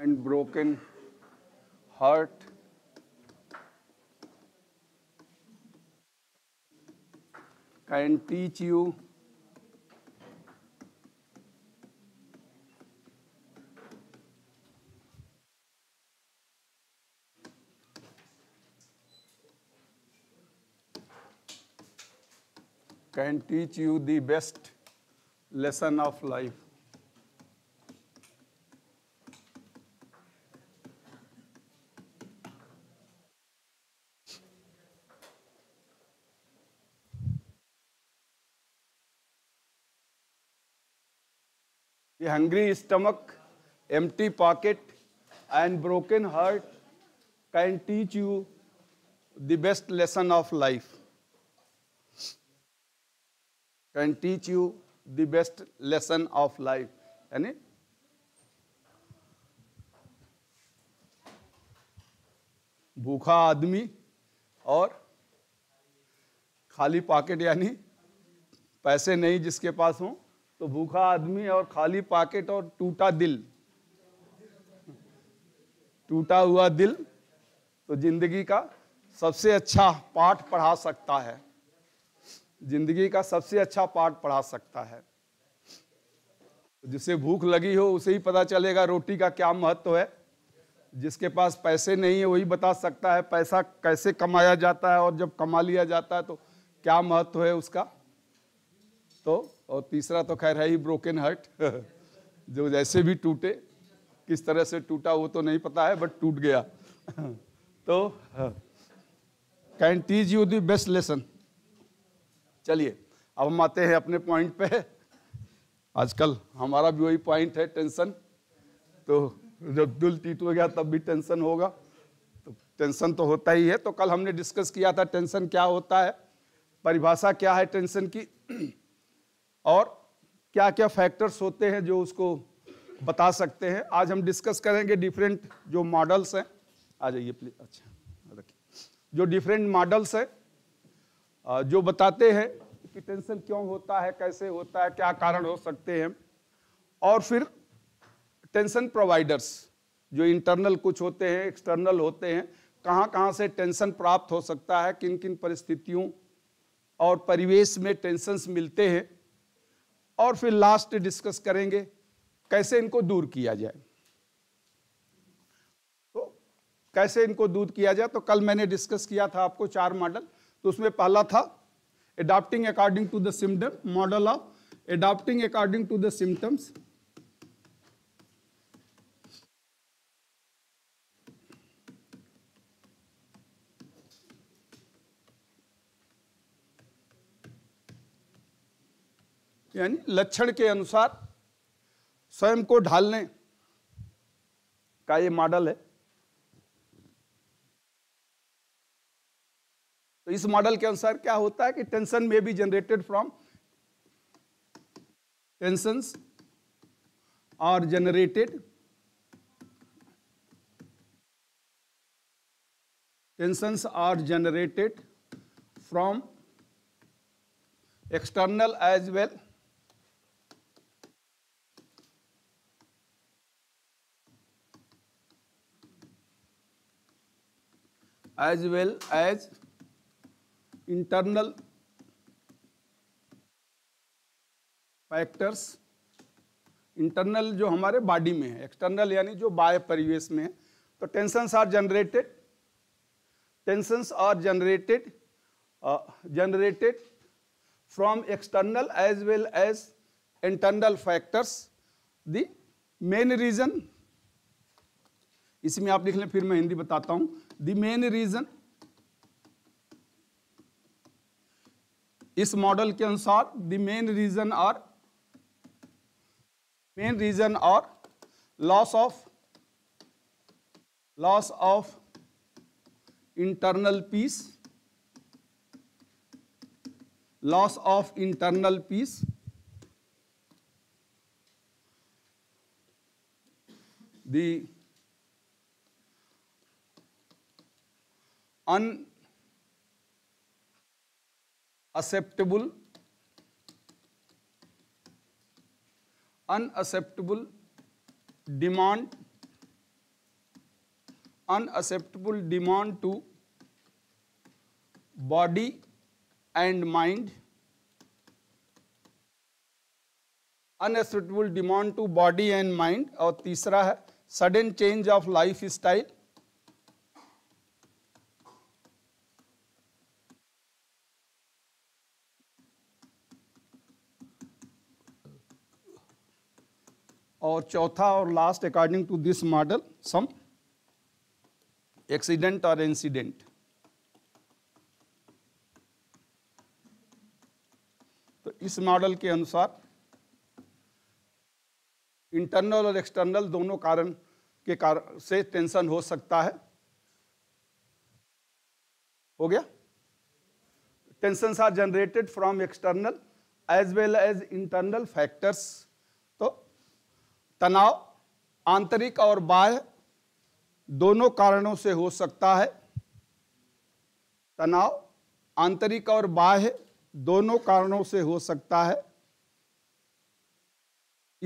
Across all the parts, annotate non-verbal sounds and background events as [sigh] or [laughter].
and broken heart. Can teach you can teach you the best lesson of life. Hungry stomach empty pocket and broken heart can teach you the best lesson of life can teach you the best lesson of life यानी भूखा आदमी और खाली pocket यानी पैसे नहीं जिसके पास हों तो भूखा आदमी और खाली पॉकेट और टूटा दिल टूटा हुआ दिल तो जिंदगी का सबसे अच्छा पाठ पढ़ा सकता है जिंदगी का सबसे अच्छा पाठ पढ़ा सकता है जिसे भूख लगी हो उसे ही पता चलेगा रोटी का क्या महत्व है जिसके पास पैसे नहीं है वही बता सकता है पैसा कैसे कमाया जाता है और जब कमा लिया जाता है तो क्या महत्व है उसका तो और तीसरा तो खैर है ही ब्रोकन हर्ट [laughs] जो जैसे भी टूटे किस तरह से टूटा वो तो नहीं पता है बट टूट गया [laughs] तो can teach you the best lesson चलिए अब हम आते हैं अपने पॉइंट पे आजकल हमारा भी वही पॉइंट है टेंशन तो जब दिल टीट हो गया तब भी टेंशन होगा तो टेंशन तो होता ही है तो कल हमने डिस्कस किया था टेंशन क्या होता है परिभाषा क्या है टेंशन की [clears throat] और क्या क्या फैक्टर्स होते हैं जो उसको बता सकते हैं आज हम डिस्कस करेंगे डिफरेंट जो मॉडल्स हैं आ जाइए प्लीज अच्छा रखिए जो डिफरेंट मॉडल्स हैं जो बताते हैं कि टेंशन क्यों होता है कैसे होता है क्या कारण हो सकते हैं और फिर टेंशन प्रोवाइडर्स जो इंटरनल कुछ होते हैं एक्सटर्नल होते हैं कहाँ कहाँ से टेंशन प्राप्त हो सकता है किन किन परिस्थितियों और परिवेश में टेंशन मिलते हैं और फिर लास्ट डिस्कस करेंगे कैसे इनको दूर किया जाए तो कैसे इनको दूर किया जाए तो कल मैंने डिस्कस किया था आपको चार मॉडल तो उसमें पहला था adapting according to the symptom model of adapting according to the symptoms यानी लक्षण के अनुसार स्वयं को ढालने का ये मॉडल है तो इस मॉडल के अनुसार क्या होता है कि टेंशन में भी generated from tension are generated tension are generated from external as well as well as internal factors internal जो हमारे बॉडी में है एक्सटर्नल यानी जो बाह्य परिवेश में है तो tension are generated tension are generated generated from external as well as internal factors the main reason इसमें आप लिख लें फिर मैं हिंदी बताता हूं the main reason is model के अनुसार the main reason और main reason और loss of loss of internal peace loss of internal peace the unacceptable unacceptable demand unacceptable demand to body and mind unacceptable demand to body and mind और तीसरा है sudden change of life style और चौथा और last according to this model some accident और incident तो इस model के अनुसार इंटरनल और एक्सटर्नल दोनों कारण के कारण से टेंशन हो सकता है हो गया tension are generated from external as well as internal factors तनाव आंतरिक और बाह्य दोनों कारणों से हो सकता है तनाव आंतरिक और बाह्य दोनों कारणों से हो सकता है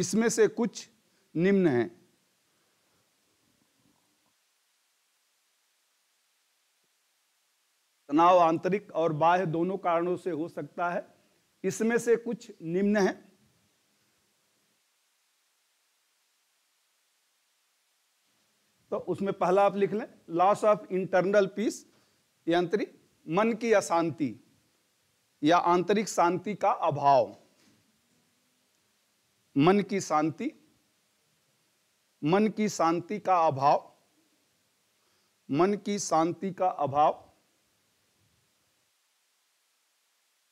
इसमें से कुछ निम्न हैं तनाव आंतरिक और बाह्य दोनों कारणों से हो सकता है इसमें से कुछ निम्न हैं तो उसमें पहला आप लिख लें लॉस ऑफ इंटरनल पीस यंत्री मन की अशांति या आंतरिक शांति का अभाव मन की शांति मन की शांति का अभाव मन की शांति का अभाव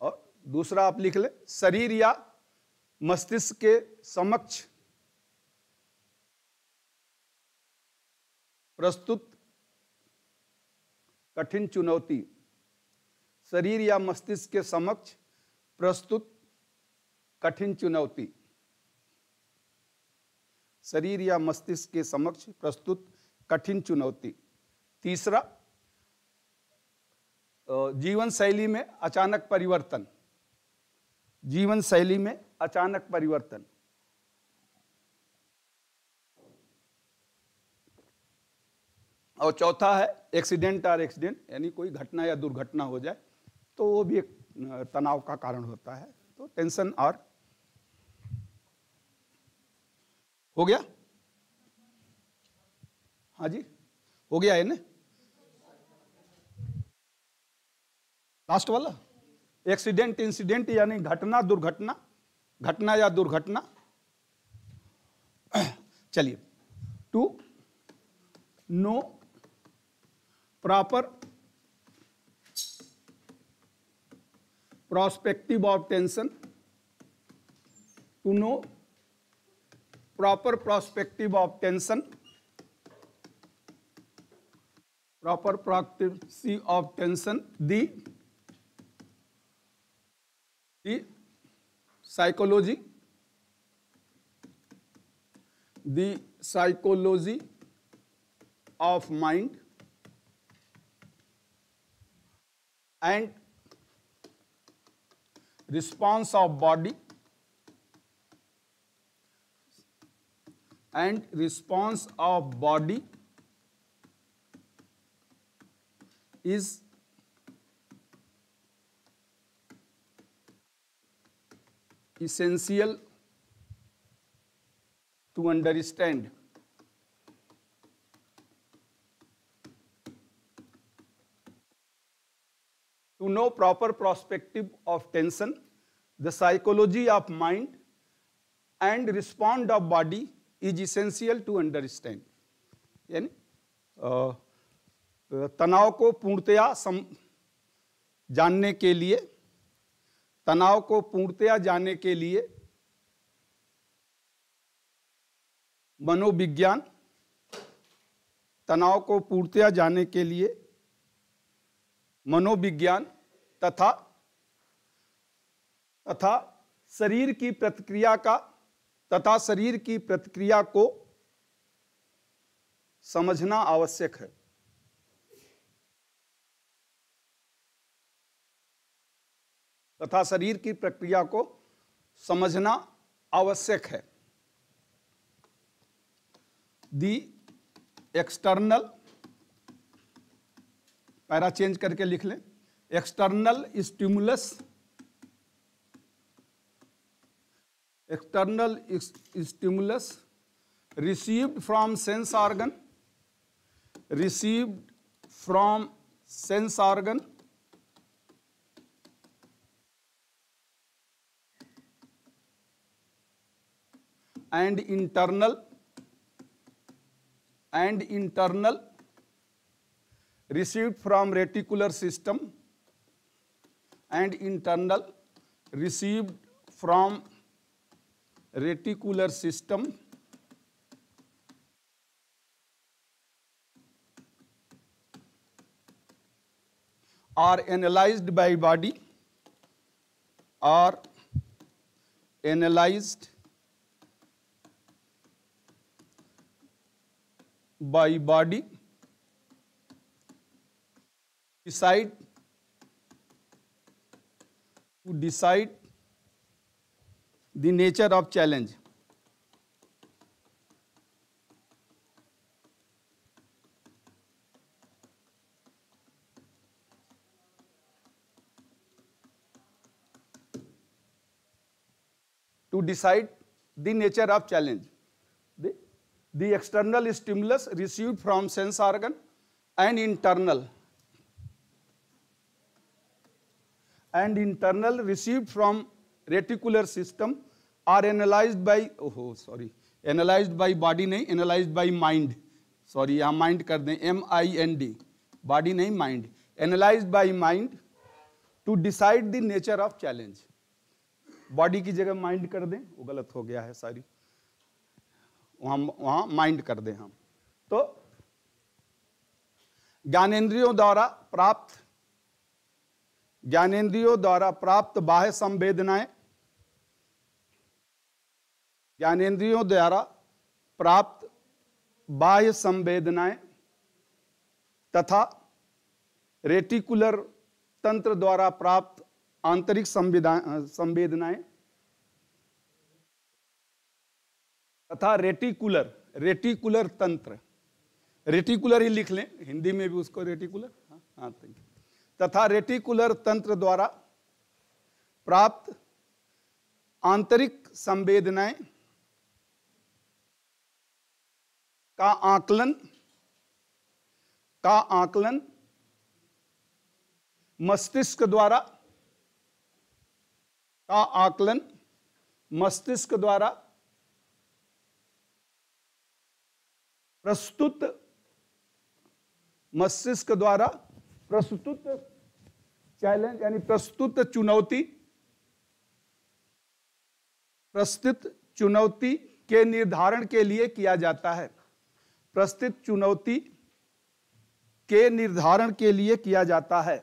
और दूसरा आप लिख लें शरीर या मस्तिष्क के समक्ष प्रस्तुत कठिन चुनौती शरीर या मस्तिष्क के समक्ष प्रस्तुत कठिन चुनौती शरीर या मस्तिष्क के समक्ष प्रस्तुत कठिन चुनौती तीसरा जीवन शैली में अचानक परिवर्तन जीवन शैली में अचानक परिवर्तन और चौथा है एक्सीडेंट आर एक्सीडेंट यानी कोई घटना या दुर्घटना हो जाए तो वो भी एक तनाव का कारण होता है तो टेंशन और हो गया हाँ जी हो गया है ना लास्ट वाला एक्सीडेंट इंसिडेंट यानी घटना दुर्घटना घटना या दुर्घटना [clears throat] चलिए to know proper prospective of tension to know proper prospective of tension proper prospective of tension the the psychology the psychology of mind and response of body and response of body is essential to understand to know proper perspective of tension, the psychology of mind and respond of body is essential to understand. यानी तनाव को पूर्णतया सम जानने के लिए तनाव को पूर्णतया जानने के लिए मनोविज्ञान तनाव को पूर्णतया जाने के लिए मनोविज्ञान तथा तथा शरीर की प्रतिक्रिया का तथा शरीर की प्रतिक्रिया को समझना आवश्यक है तथा शरीर की प्रक्रिया को समझना आवश्यक है दी एक्सटर्नल पैरा चेंज करके लिख लें external stimulus external stimulus received from sense organ received from sense organ and internal and internal received from reticular system and internal received from reticular system are analyzed by body are analyzed by body decide to decide the nature of challenge. To decide the nature of challenge. The, the external stimulus received from sense organ and internal and internal received from reticular system are analyzed by oh sorry analyzed by body नहीं analyzed by mind sorry यहाँ mind कर दें M I N D body नहीं mind analyzed by mind to decide the nature of challenge body की जगह mind कर दें वो गलत हो गया है सारी वहाँ वहाँ mind कर दें हम तो ज्ञानेन्द्रियों द्वारा प्राप्त ज्ञानेन्द्रियों द्वारा प्राप्त बाह्य संवेदनाएं ज्ञानेन्द्रियों द्वारा प्राप्त बाह्य संवेदनाएं तथा रेटिकुलर तंत्र द्वारा प्राप्त आंतरिक संवेदनाएं तथा रेटिकुलर रेटिकुलर तंत्र रेटिकुलर ही लिख लें हिंदी में भी उसको रेटिकुलर हाँ थैंक हाँ, यू तथा रेटिकुलर तंत्र द्वारा प्राप्त आंतरिक संवेदनाएं का आकलन का आकलन मस्तिष्क द्वारा का आकलन मस्तिष्क द्वारा प्रस्तुत मस्तिष्क द्वारा प्रस्तुत चैलेंज यानी प्रस्तुत चुनौती प्रस्तुत चुनौती के निर्धारण के लिए किया जाता है प्रस्तुत चुनौती के निर्धारण के लिए किया जाता है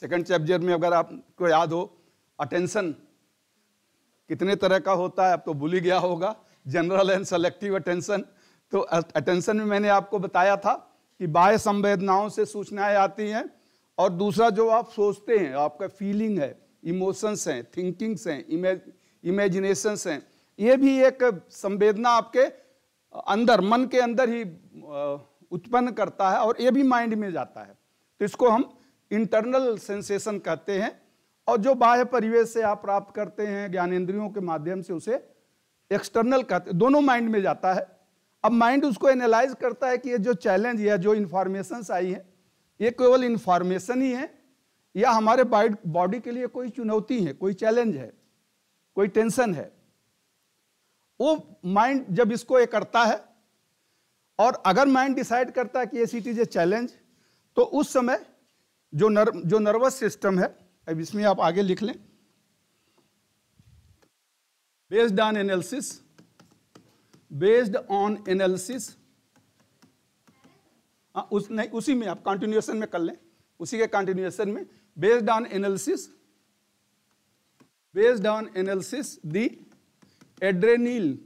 सेकंड चैप्टर में अगर आपको याद हो अटेंशन कितने तरह का होता है अब तो भूल ही गया होगा जनरल एंड सेलेक्टिव अटेंशन तो अटेंशन में मैंने आपको बताया था कि बाह्य संवेदनाओं से सूचनाएं आती हैं और दूसरा जो आप सोचते हैं आपका फीलिंग है इमोशंस हैं थिंकिंग्स हैं इमेज इमेजिनेशंस हैं ये भी एक संवेदना आपके अंदर मन के अंदर ही उत्पन्न करता है और ये भी माइंड में जाता है तो इसको हम इंटरनल सेंसेशन कहते हैं और जो बाह्य परिवेश से आप प्राप्त करते हैं ज्ञानेंद्रियों के माध्यम से उसे एक्सटर्नल कहते दोनों माइंड में जाता है अब माइंड उसको एनालाइज करता है कि ये जो चैलेंज या जो इन्फॉर्मेशन आई है ये केवल इन्फॉर्मेशन ही है या हमारे बॉडी के लिए कोई चुनौती है कोई चैलेंज है कोई टेंशन है वो माइंड जब इसको ये करता है और अगर माइंड डिसाइड करता है कि ये सीट इज ए चैलेंज तो उस समय जो नर जो नर्वस सिस्टम है अब इसमें आप आगे लिख लें based on analysis based on analysis नहीं उसी में आप कंटिन्यूएशन में कर लें उसी के कंटिन्यूएशन में based on analysis based on analysis the adrenaline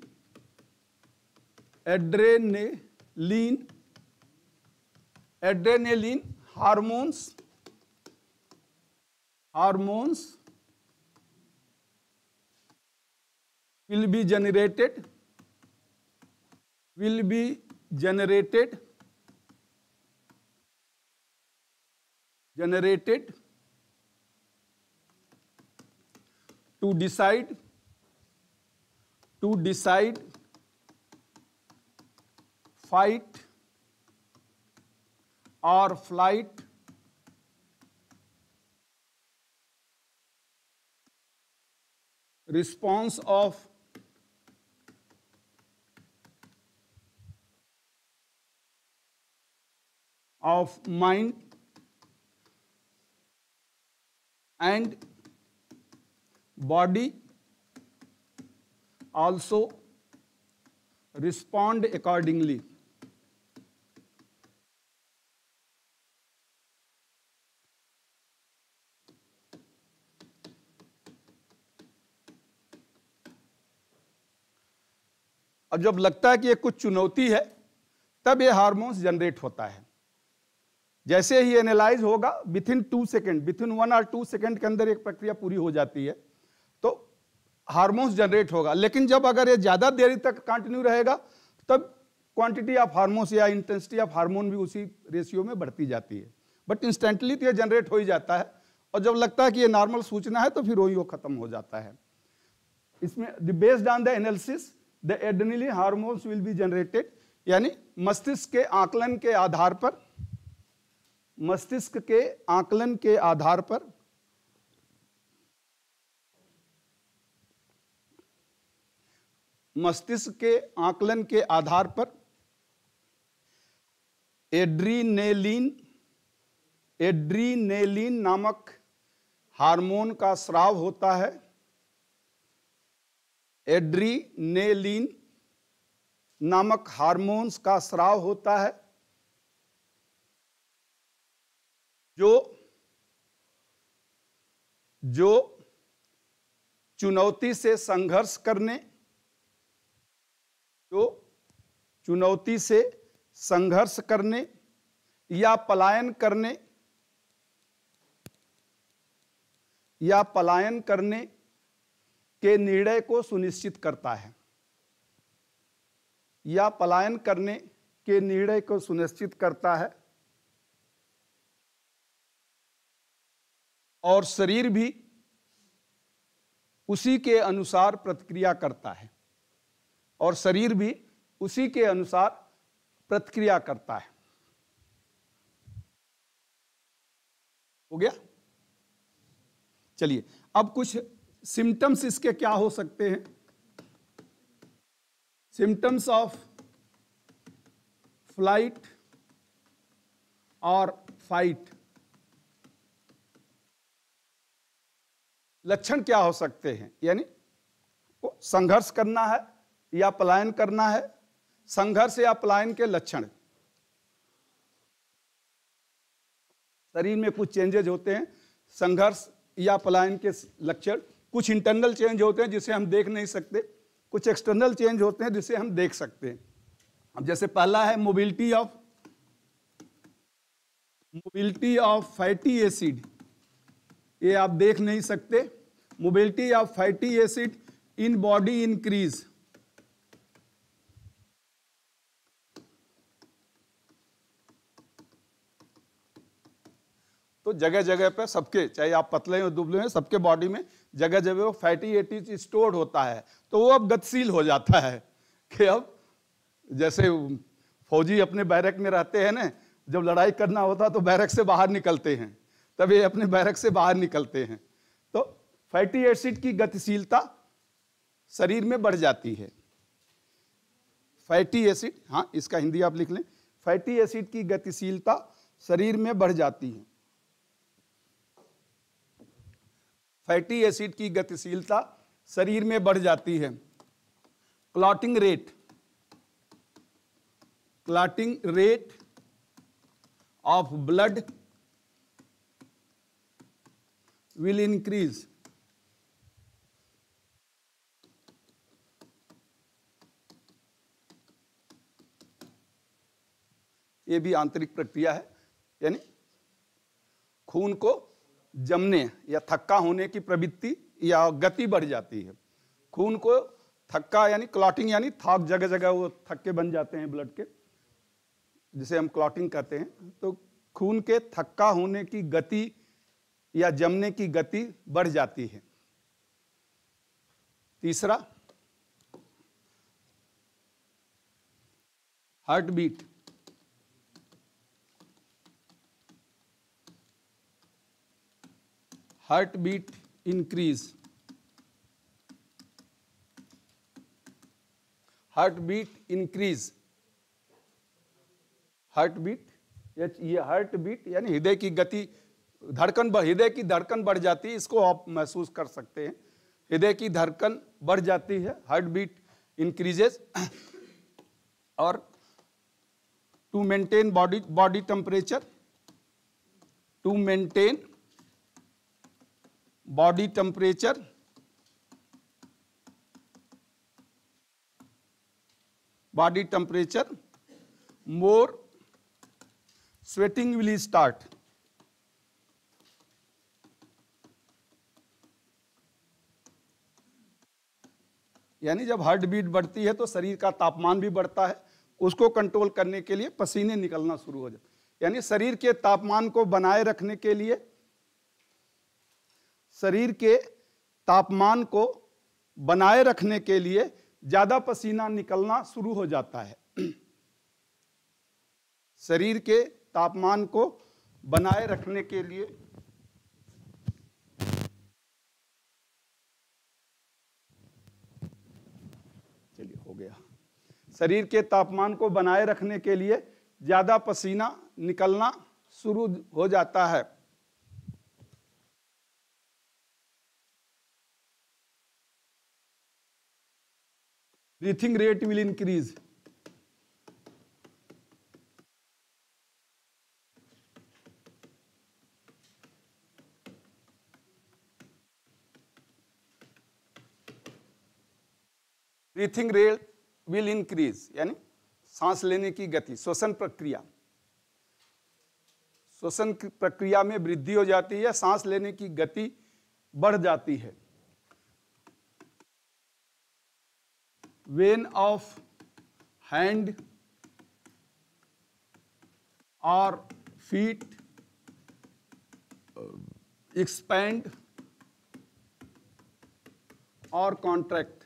adrenaline adrenaline hormones hormones will be generated will be generated generated to decide to decide fight or flight response of of mind and body also respond accordingly. अब जब लगता है कि ये कुछ चुनौती है तब ये हार्मोन्स जनरेट होता है जैसे ही एनालाइज होगा within two second within one और टू सेकेंड के अंदर एक प्रक्रिया पूरी हो जाती है तो हार्मोन्स जनरेट होगा लेकिन जब अगर ये ज़्यादा देरी तक कंटिन्यू रहेगा तब क्वांटिटी ऑफ हार्मोन्स या इंटेंसिटी ऑफ हार्मोन भी उसी रेशियो में बढ़ती जाती है बट इंस्टेंटली तो यह जनरेट हो ही जाता है और जब लगता है कि ये नॉर्मल सूचना है तो फिर वही वो खत्म हो जाता है इसमें the based on the analysis the adrenaline hormones will be generated यानी मस्तिष्क के आकलन के आधार पर मस्तिष्क के आकलन के आधार पर मस्तिष्क के आकलन के आधार पर एड्रीनेलिन एड्रीनेलिन नामक हार्मोन का स्राव होता है एड्रीनेलिन नामक हार्मोन्स का स्राव होता है जो जो चुनौती से संघर्ष करने जो चुनौती से संघर्ष करने या पलायन करने या पलायन करने के निर्णय को सुनिश्चित करता है या पलायन करने के निर्णय को सुनिश्चित करता है और शरीर भी उसी के अनुसार प्रतिक्रिया करता है और शरीर भी उसी के अनुसार प्रतिक्रिया करता है हो गया चलिए अब कुछ सिम्टम्स इसके क्या हो सकते हैं सिम्टम्स ऑफ फ्लाइट और फाइट लक्षण क्या हो सकते हैं यानी संघर्ष करना है या पलायन करना है संघर्ष या पलायन के लक्षण शरीर में कुछ चेंजेज होते हैं संघर्ष या पलायन के लक्षण कुछ इंटरनल चेंज होते हैं जिसे हम देख नहीं सकते कुछ एक्सटर्नल चेंज होते हैं जिसे हम देख सकते हैं अब जैसे पहला है mobility of mobility of fatty acid ये आप देख नहीं सकते mobility of fatty acid in body increase तो जगह जगह पे सबके चाहे आप पतले हो दुबले हो सबके बॉडी में जगह जगह वो फैटी एटिज स्टोर होता है तो वो अब गतिशील हो जाता है कि अब जैसे फौजी अपने बैरक में रहते हैं ना जब लड़ाई करना होता है तो बैरक से बाहर निकलते हैं तब ये अपने बैरक से बाहर निकलते हैं तो फैटी एसिड की गतिशीलता शरीर में बढ़ जाती है फैटी एसिड हाँ इसका हिंदी आप लिख लें फैटी एसिड की गतिशीलता शरीर में बढ़ जाती है फैटी एसिड की गतिशीलता शरीर में बढ़ जाती है clotting rate clotting rate of blood will increase. ये भी आंतरिक प्रक्रिया है यानी खून को जमने या थक्का होने की प्रवृत्ति या गति बढ़ जाती है खून को थक्का यानी क्लॉटिंग यानी थाक जगह जगह वो थक्के बन जाते हैं ब्लड के जिसे हम क्लॉटिंग कहते हैं तो खून के थक्का होने की गति या जमने की गति बढ़ जाती है तीसरा heart beat heart beat increase heart beat increase heart beat ये हार्ट बीट यानी हृदय की गति धड़कन हृदय की धड़कन बढ़ जाती है इसको आप महसूस कर सकते हैं हृदय की धड़कन बढ़ जाती है हार्ट बीट इंक्रीजेस और to maintain body body temperature to maintain body temperature body temperature more sweating will start यानी जब हार्ट बीट बढ़ती है तो शरीर का तापमान भी बढ़ता है उसको कंट्रोल करने के लिए पसीने निकलना शुरू हो जाते यानी शरीर के तापमान को बनाए रखने के लिए शरीर के तापमान को बनाए रखने के लिए ज़्यादा पसीना निकलना शुरू हो जाता है शरीर के तापमान को बनाए रखने के लिए शरीर के तापमान को बनाए रखने के लिए ज़्यादा पसीना निकलना शुरू हो जाता है breathing rate will increase breathing rate will increase यानी सांस लेने की गति श्वसन प्रक्रिया श्वसन प्रक्रिया में वृद्धि हो जाती है सांस लेने की गति बढ़ जाती है वेन ऑफ हैंड और फीट एक्सपैंड और कॉन्ट्रैक्ट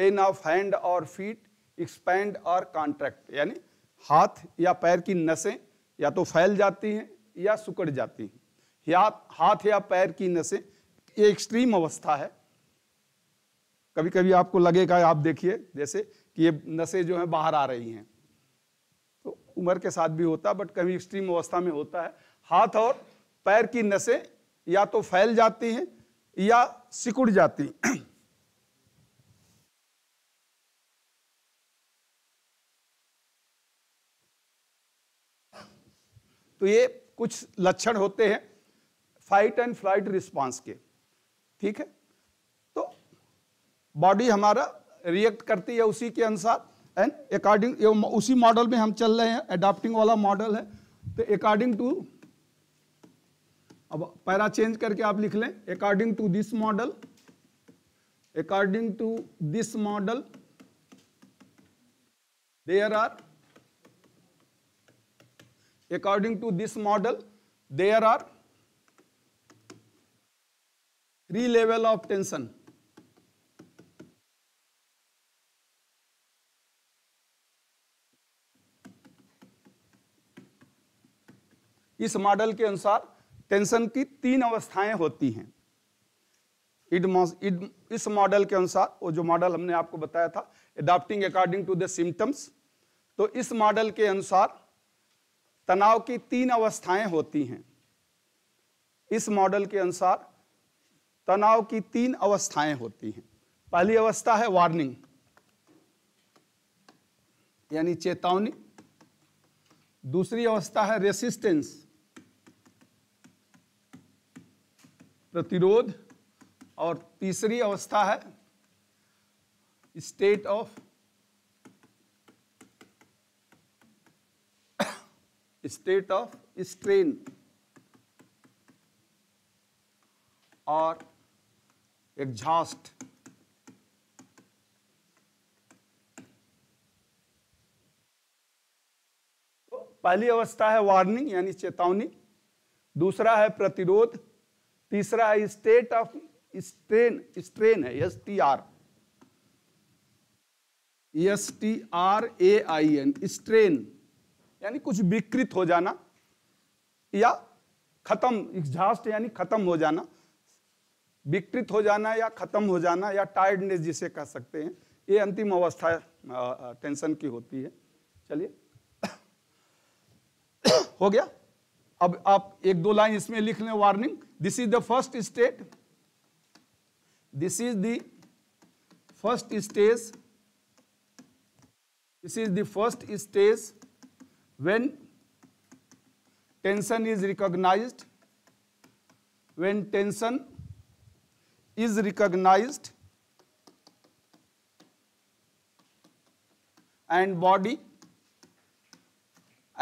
पेन ऑफ हैंड और फीट एक्सपैंड और कॉन्ट्रैक्ट यानी हाथ या पैर की नसें या तो फैल जाती हैं या सुकड़ जाती हैं या हाथ या पैर की नसें ये एक्सट्रीम अवस्था है कभी कभी आपको लगेगा आप देखिए जैसे कि ये नसें जो हैं बाहर आ रही हैं तो उम्र के साथ भी होता बट कभी एक्सट्रीम अवस्था में होता है हाथ और पैर की नसें या तो फैल जाती हैं या सिकुड़ जाती हैं तो ये कुछ लक्षण होते हैं फाइट एंड फ्लाइट रिस्पांस के ठीक है तो बॉडी हमारा रिएक्ट करती है उसी के अनुसार एंड अकॉर्डिंग उसी मॉडल में हम चल रहे हैं अडाप्टिंग वाला मॉडल है तो अकॉर्डिंग टू अब पैरा चेंज करके आप लिख लें according to this model according to this model there are according to this model there are three level of tension इस मॉडल के अनुसार टेंशन की तीन अवस्थाएं होती हैं इड इस मॉडल के अनुसार वो जो मॉडल हमने आपको बताया था adapting according to the symptoms तो इस मॉडल के अनुसार तनाव की तीन अवस्थाएं होती हैं इस मॉडल के अनुसार तनाव की तीन अवस्थाएं होती हैं पहली अवस्था है वार्निंग यानी चेतावनी दूसरी अवस्था है रेसिस्टेंस प्रतिरोध और तीसरी अवस्था है state of state of strain or exhaust तो पहली अवस्था है वार्निंग यानी चेतावनी दूसरा है प्रतिरोध तीसरा है स्टेट ऑफ स्ट्रेन स्ट्रेन है S T R S T R A I N strain यानी कुछ विकृत हो जाना या खत्म एग्जास्ट यानी खत्म हो जाना विकृत हो जाना या खत्म हो जाना या टायर्डनेस जिसे कह सकते हैं ये अंतिम अवस्था टेंशन की होती है चलिए [coughs] हो गया अब आप एक दो लाइन इसमें लिख लें warning this is the first state this is the first stage this is the first stage when tension is recognized when tension is recognized and body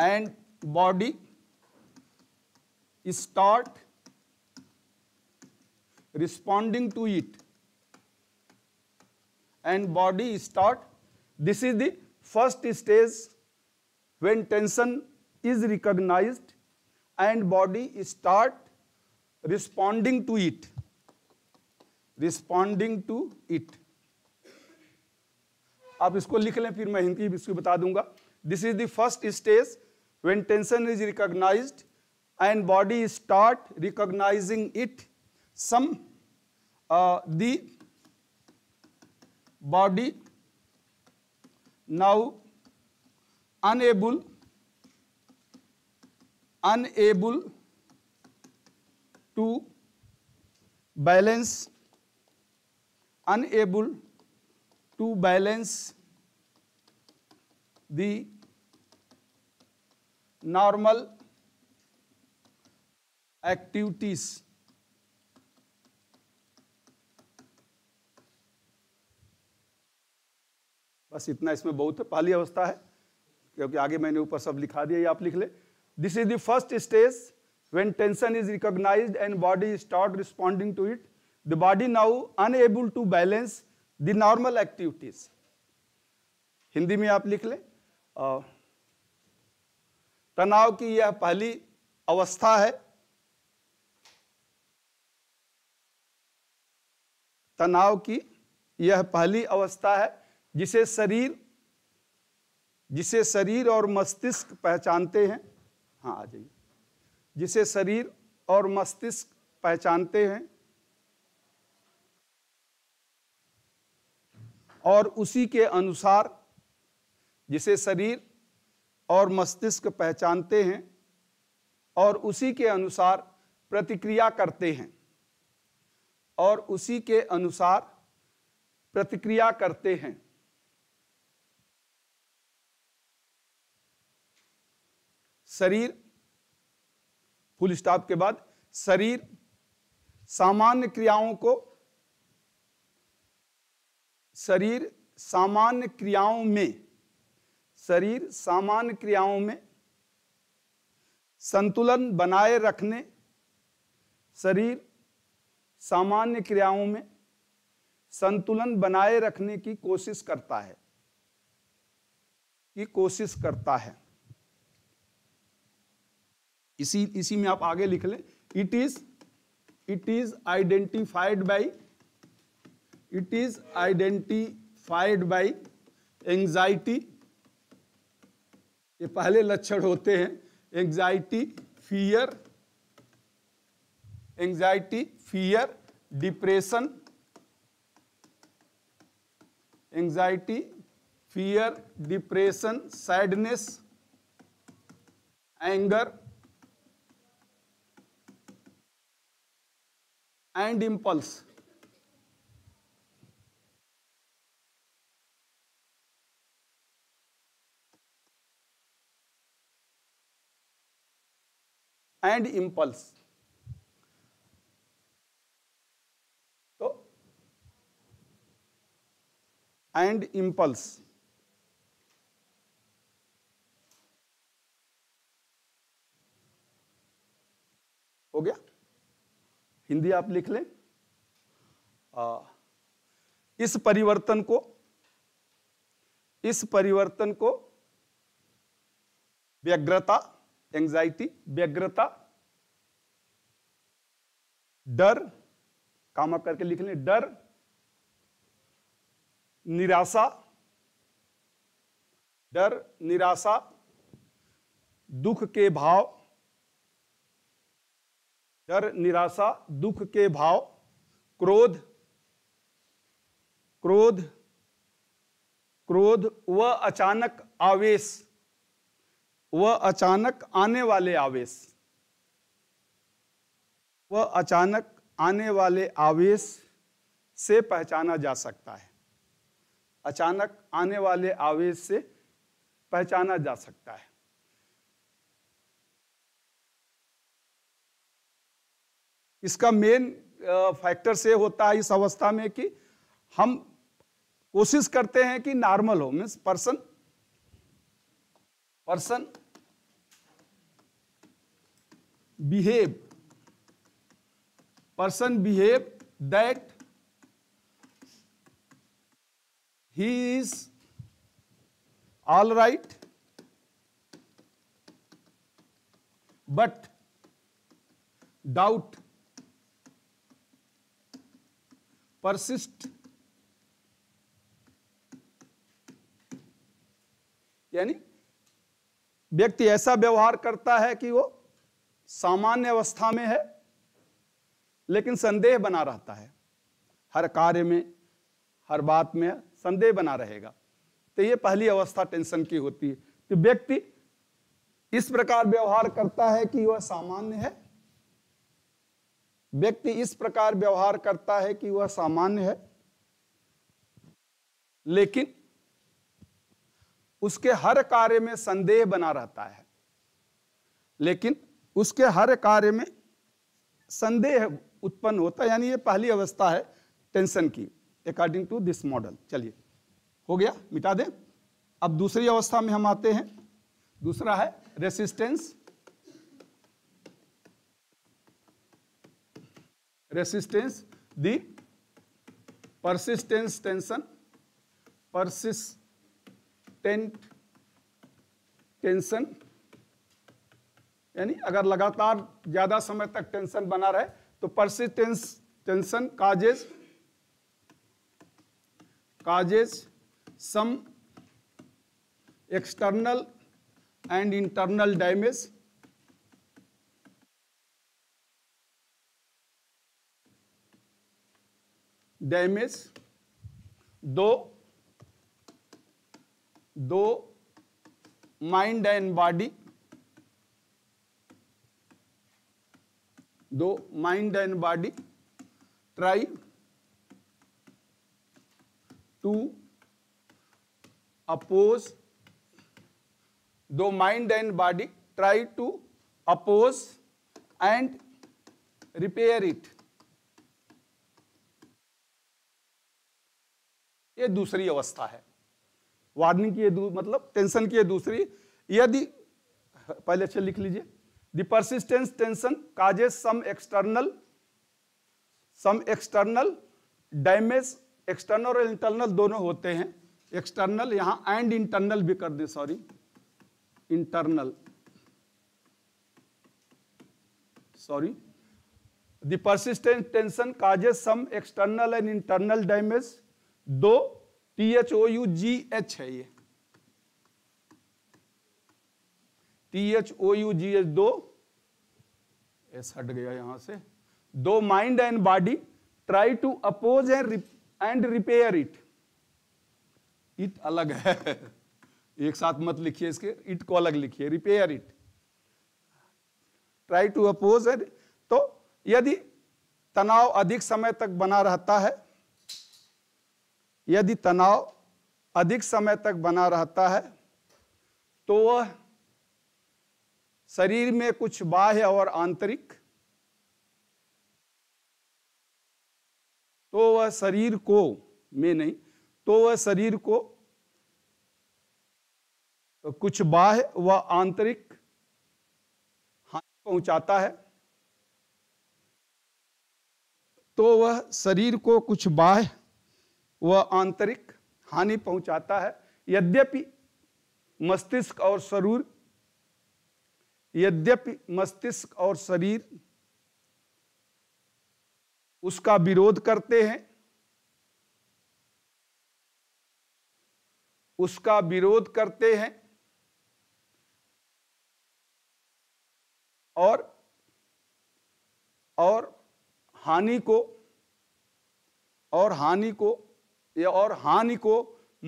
and body start responding to it and body start this is the first stage when tension is recognized and body start responding to it responding to it आप इसको लिख लें फिर मैं हिंदी इसको बता दूंगा this is the first stage when tension is recognised and body start recognising it some the body now unable unable to balance unable to balance the normal activities बस इतना इसमें बहुत है पाली अवस्था है क्योंकि आगे मैंने ऊपर सब लिखा दिया आप लिख ले this is the first stage when tension is recognised and body start responding to it the body now unable to balance the normal activities Hindi में आप लिख ले तनाव की यह पहली अवस्था है तनाव की यह पहली अवस्था है जिसे शरीर जिसे शरीर और मस्तिष्क पहचानते हैं हाँ आ जाइए जिसे शरीर और मस्तिष्क पहचानते हैं और उसी के अनुसार जिसे शरीर और मस्तिष्क पहचानते हैं और उसी के अनुसार प्रतिक्रिया करते हैं और उसी के अनुसार प्रतिक्रिया करते हैं शरीर फुल स्टॉप के बाद शरीर सामान्य क्रियाओं को शरीर सामान्य क्रियाओं में शरीर सामान्य क्रियाओं में संतुलन बनाए रखने शरीर सामान्य क्रियाओं में संतुलन बनाए रखने की कोशिश करता है की कोशिश करता है इसी इसी में आप आगे लिख लें it is it is identified by it is identified by anxiety ये पहले लक्षण होते हैं anxiety fear anxiety fear depression anxiety fear depression sadness anger and impulse and impulse तो एंड इंपल्स हो गया हिंदी आप लिख लें आ, इस परिवर्तन को इस परिवर्तन को व्यग्रता एंजाइटी व्यग्रता डर काम आप करके लिख लें डर निराशा डर निराशा दुख के भाव डर निराशा दुख के भाव क्रोध क्रोध क्रोध व अचानक आवेश व अचानक आने वाले आवेश व अचानक आने वाले आवेश से पहचाना जा सकता है अचानक आने वाले आवेश से पहचाना जा सकता है इसका मेन फैक्टर से होता है इस अवस्था में कि हम कोशिश करते हैं कि नॉर्मल हो means person person behave person behave that he is all right but doubt persist यानी व्यक्ति ऐसा व्यवहार करता है कि वो सामान्य अवस्था में है लेकिन संदेह बना रहता है हर कार्य में हर बात में संदेह बना रहेगा तो ये पहली अवस्था टेंशन की होती है तो व्यक्ति इस प्रकार व्यवहार करता है कि वह सामान्य है व्यक्ति इस प्रकार व्यवहार करता है कि वह सामान्य है लेकिन उसके हर कार्य में संदेह बना रहता है लेकिन उसके हर कार्य में संदेह उत्पन्न होता है यानी यह पहली अवस्था है टेंशन की अकॉर्डिंग टू दिस मॉडल चलिए हो गया मिटा दें अब दूसरी अवस्था में हम आते हैं दूसरा है resistance resistance the persistence tension persistent tension यानी अगर लगातार ज्यादा समय तक टेंशन बना रहे तो persistence tension causes causes some external and internal damage damage to to mind and body to mind and body try to oppose to mind and body try to oppose and repair it ये दूसरी अवस्था है warning की ये मतलब tension की ये दूसरी यदि पहले अच्छे लिख लीजिए the persistence tension causes some external some external damage external और इंटरनल दोनों होते हैं एक्सटर्नल यहां एंड इंटरनल भी कर दें sorry internal sorry the persistence tension causes some external and internal damage to T H O U G H है ये T H O U G H to S हट गया यहां से to mind and body try to oppose and repair it it अलग है एक साथ मत लिखिए इसके इट को अलग लिखिए repair it try to oppose तो यदि तनाव अधिक समय तक बना रहता है यदि तनाव अधिक समय तक बना रहता है तो वह शरीर में कुछ बाह्य और आंतरिक तो वह शरीर को में नहीं तो वह शरीर को कुछ बाह्य व आंतरिक हानि पहुंचाता है तो वह शरीर को कुछ बाह्य वह आंतरिक हानि पहुंचाता है यद्यपि मस्तिष्क और शरूर यद्यपि मस्तिष्क और शरीर उसका विरोध करते हैं उसका विरोध करते हैं और और हानि को और हानि को और हानि को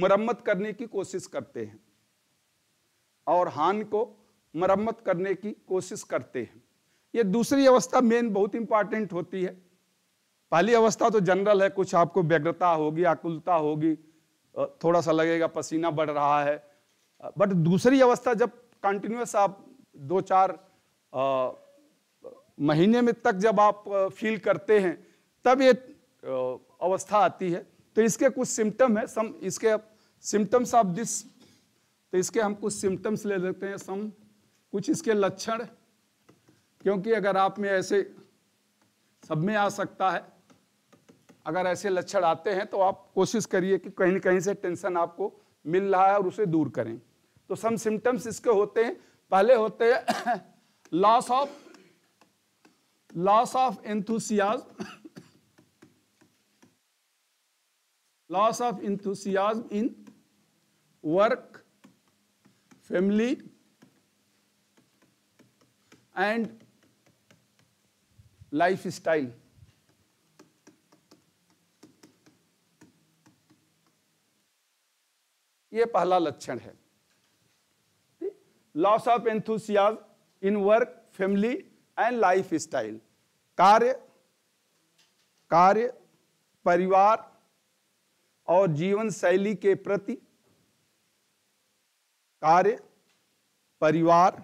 मरम्मत करने की कोशिश करते हैं और हानि को मरम्मत करने की कोशिश करते हैं ये दूसरी अवस्था मेन बहुत इंपॉर्टेंट होती है पहली अवस्था तो जनरल है कुछ आपको व्यग्रता होगी आकुलता होगी थोड़ा सा लगेगा पसीना बढ़ रहा है बट दूसरी अवस्था जब कंटिन्यूस आप दो चार आ, महीने में तक जब आप फील करते हैं तब ये अवस्था आती है तो इसके कुछ सिम्टम है सम इसके सिम्टम्स ऑफ दिस तो इसके हम कुछ सिम्टम्स ले लेते हैं सम कुछ इसके लक्षण क्योंकि अगर आप में ऐसे सब में आ सकता है अगर ऐसे लक्षण आते हैं तो आप कोशिश करिए कि कहीं ना कहीं से टेंशन आपको मिल रहा है और उसे दूर करें तो सम सिम्टम्स इसके होते हैं पहले होते हैं loss of loss of enthusiasm loss of enthusiasm in work, family, and lifestyle. ये पहला लक्षण है loss of enthusiasm in work family and life style कार्य कार्य परिवार और जीवन शैली के प्रति कार्य परिवार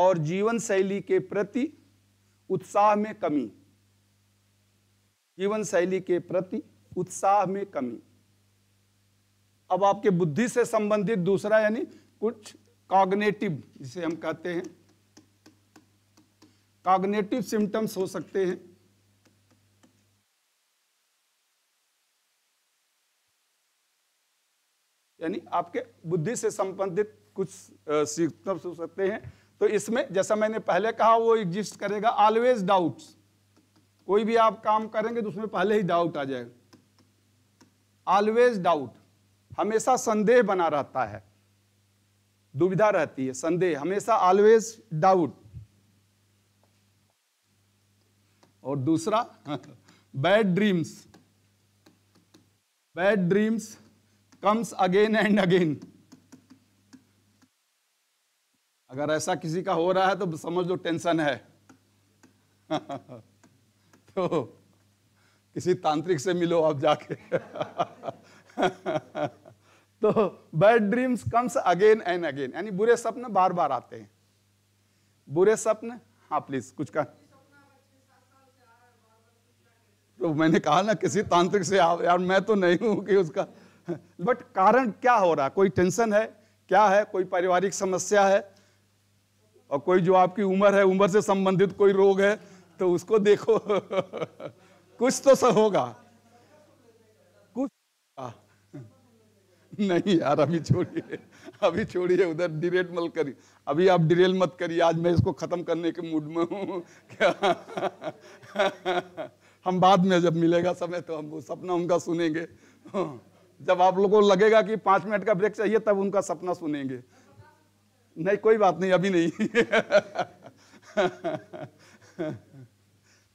और जीवन शैली के प्रति उत्साह में कमी जीवन शैली के प्रति उत्साह में कमी अब आपके बुद्धि से संबंधित दूसरा यानी कुछ कॉग्नेटिव जिसे हम कहते हैं कॉग्नेटिव सिम्टम्स हो सकते हैं यानी आपके बुद्धि से संबंधित कुछ सीखना हो सकते हैं तो इसमें जैसा मैंने पहले कहा वो एग्जिस्ट करेगा ऑलवेज डाउट्स कोई भी आप काम करेंगे तो उसमें पहले ही डाउट आ जाएगा ऑलवेज डाउट हमेशा संदेह बना रहता है दुविधा रहती है संदेह हमेशा ऑलवेज डाउट और दूसरा bad dreams bad dreams comes again and again अगर ऐसा किसी का हो रहा है तो समझ लो टेंशन है [laughs] तो किसी तांत्रिक से मिलो आप जाके [laughs] तो bad dreams comes again and again यानी बुरे सपने बार बार आते हैं बुरे सपने हाँ प्लीज कुछ कर तो मैंने कहा ना किसी तांत्रिक से यार मैं तो नहीं हूं कि उसका बट [laughs] कारण क्या हो रहा कोई टेंशन है क्या है कोई पारिवारिक समस्या है और कोई जो आपकी उम्र है उम्र से संबंधित कोई रोग है तो उसको देखो [laughs] कुछ तो सब होगा कुछ आ, नहीं यार अभी छोड़िए अभी छोड़िए उधर डिरेट मत करिए अभी आप डिरेल मत करिए आज मैं इसको खत्म करने के मूड में हूँ [laughs] हम बाद में जब मिलेगा समय तो हम वो सपना उनका सुनेंगे हाँ। जब आप लोगों को लगेगा कि पांच मिनट का ब्रेक चाहिए तब उनका सपना सुनेंगे नहीं कोई बात नहीं अभी नहीं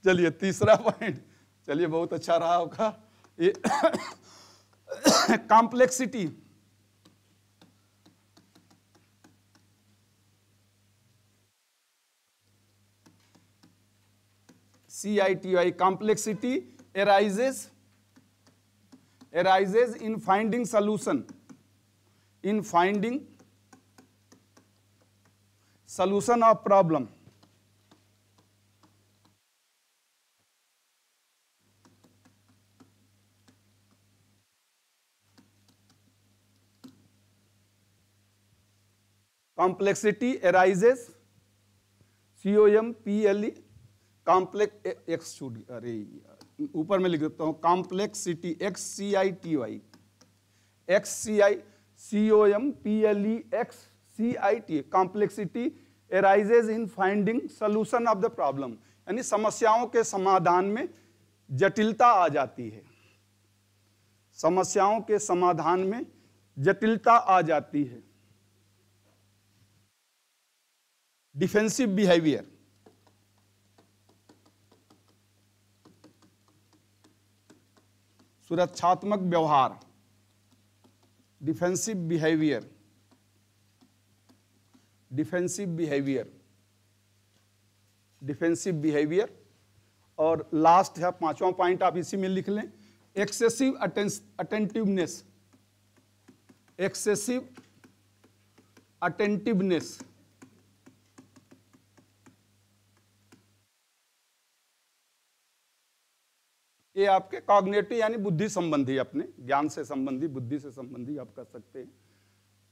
चलिए तीसरा पॉइंट चलिए बहुत अच्छा रहा आपका ये complexity C I T I complexity arises arises in finding solution in finding solution of problem complexity arises c o m p l e complex x should are ऊपर में लिख देता हूं complexity X C I T Y X C I C O M P L E X C I T complexity arises in finding solution of the problem यानी समस्याओं के समाधान में जटिलता आ जाती है समस्याओं के समाधान में जटिलता आ जाती है डिफेंसिव बिहेवियर सुरक्षात्मक व्यवहार defensive behaviour defensive behaviour defensive behaviour और लास्ट है पांचवा पॉइंट आप इसी में लिख लें एक्सेसिव अटेंटिवनेस एक्सेसिव अटेंटिवनेस ये आपके कॉग्नेटिव यानी बुद्धि संबंधी अपने ज्ञान से संबंधी बुद्धि से संबंधी आप कर सकते हैं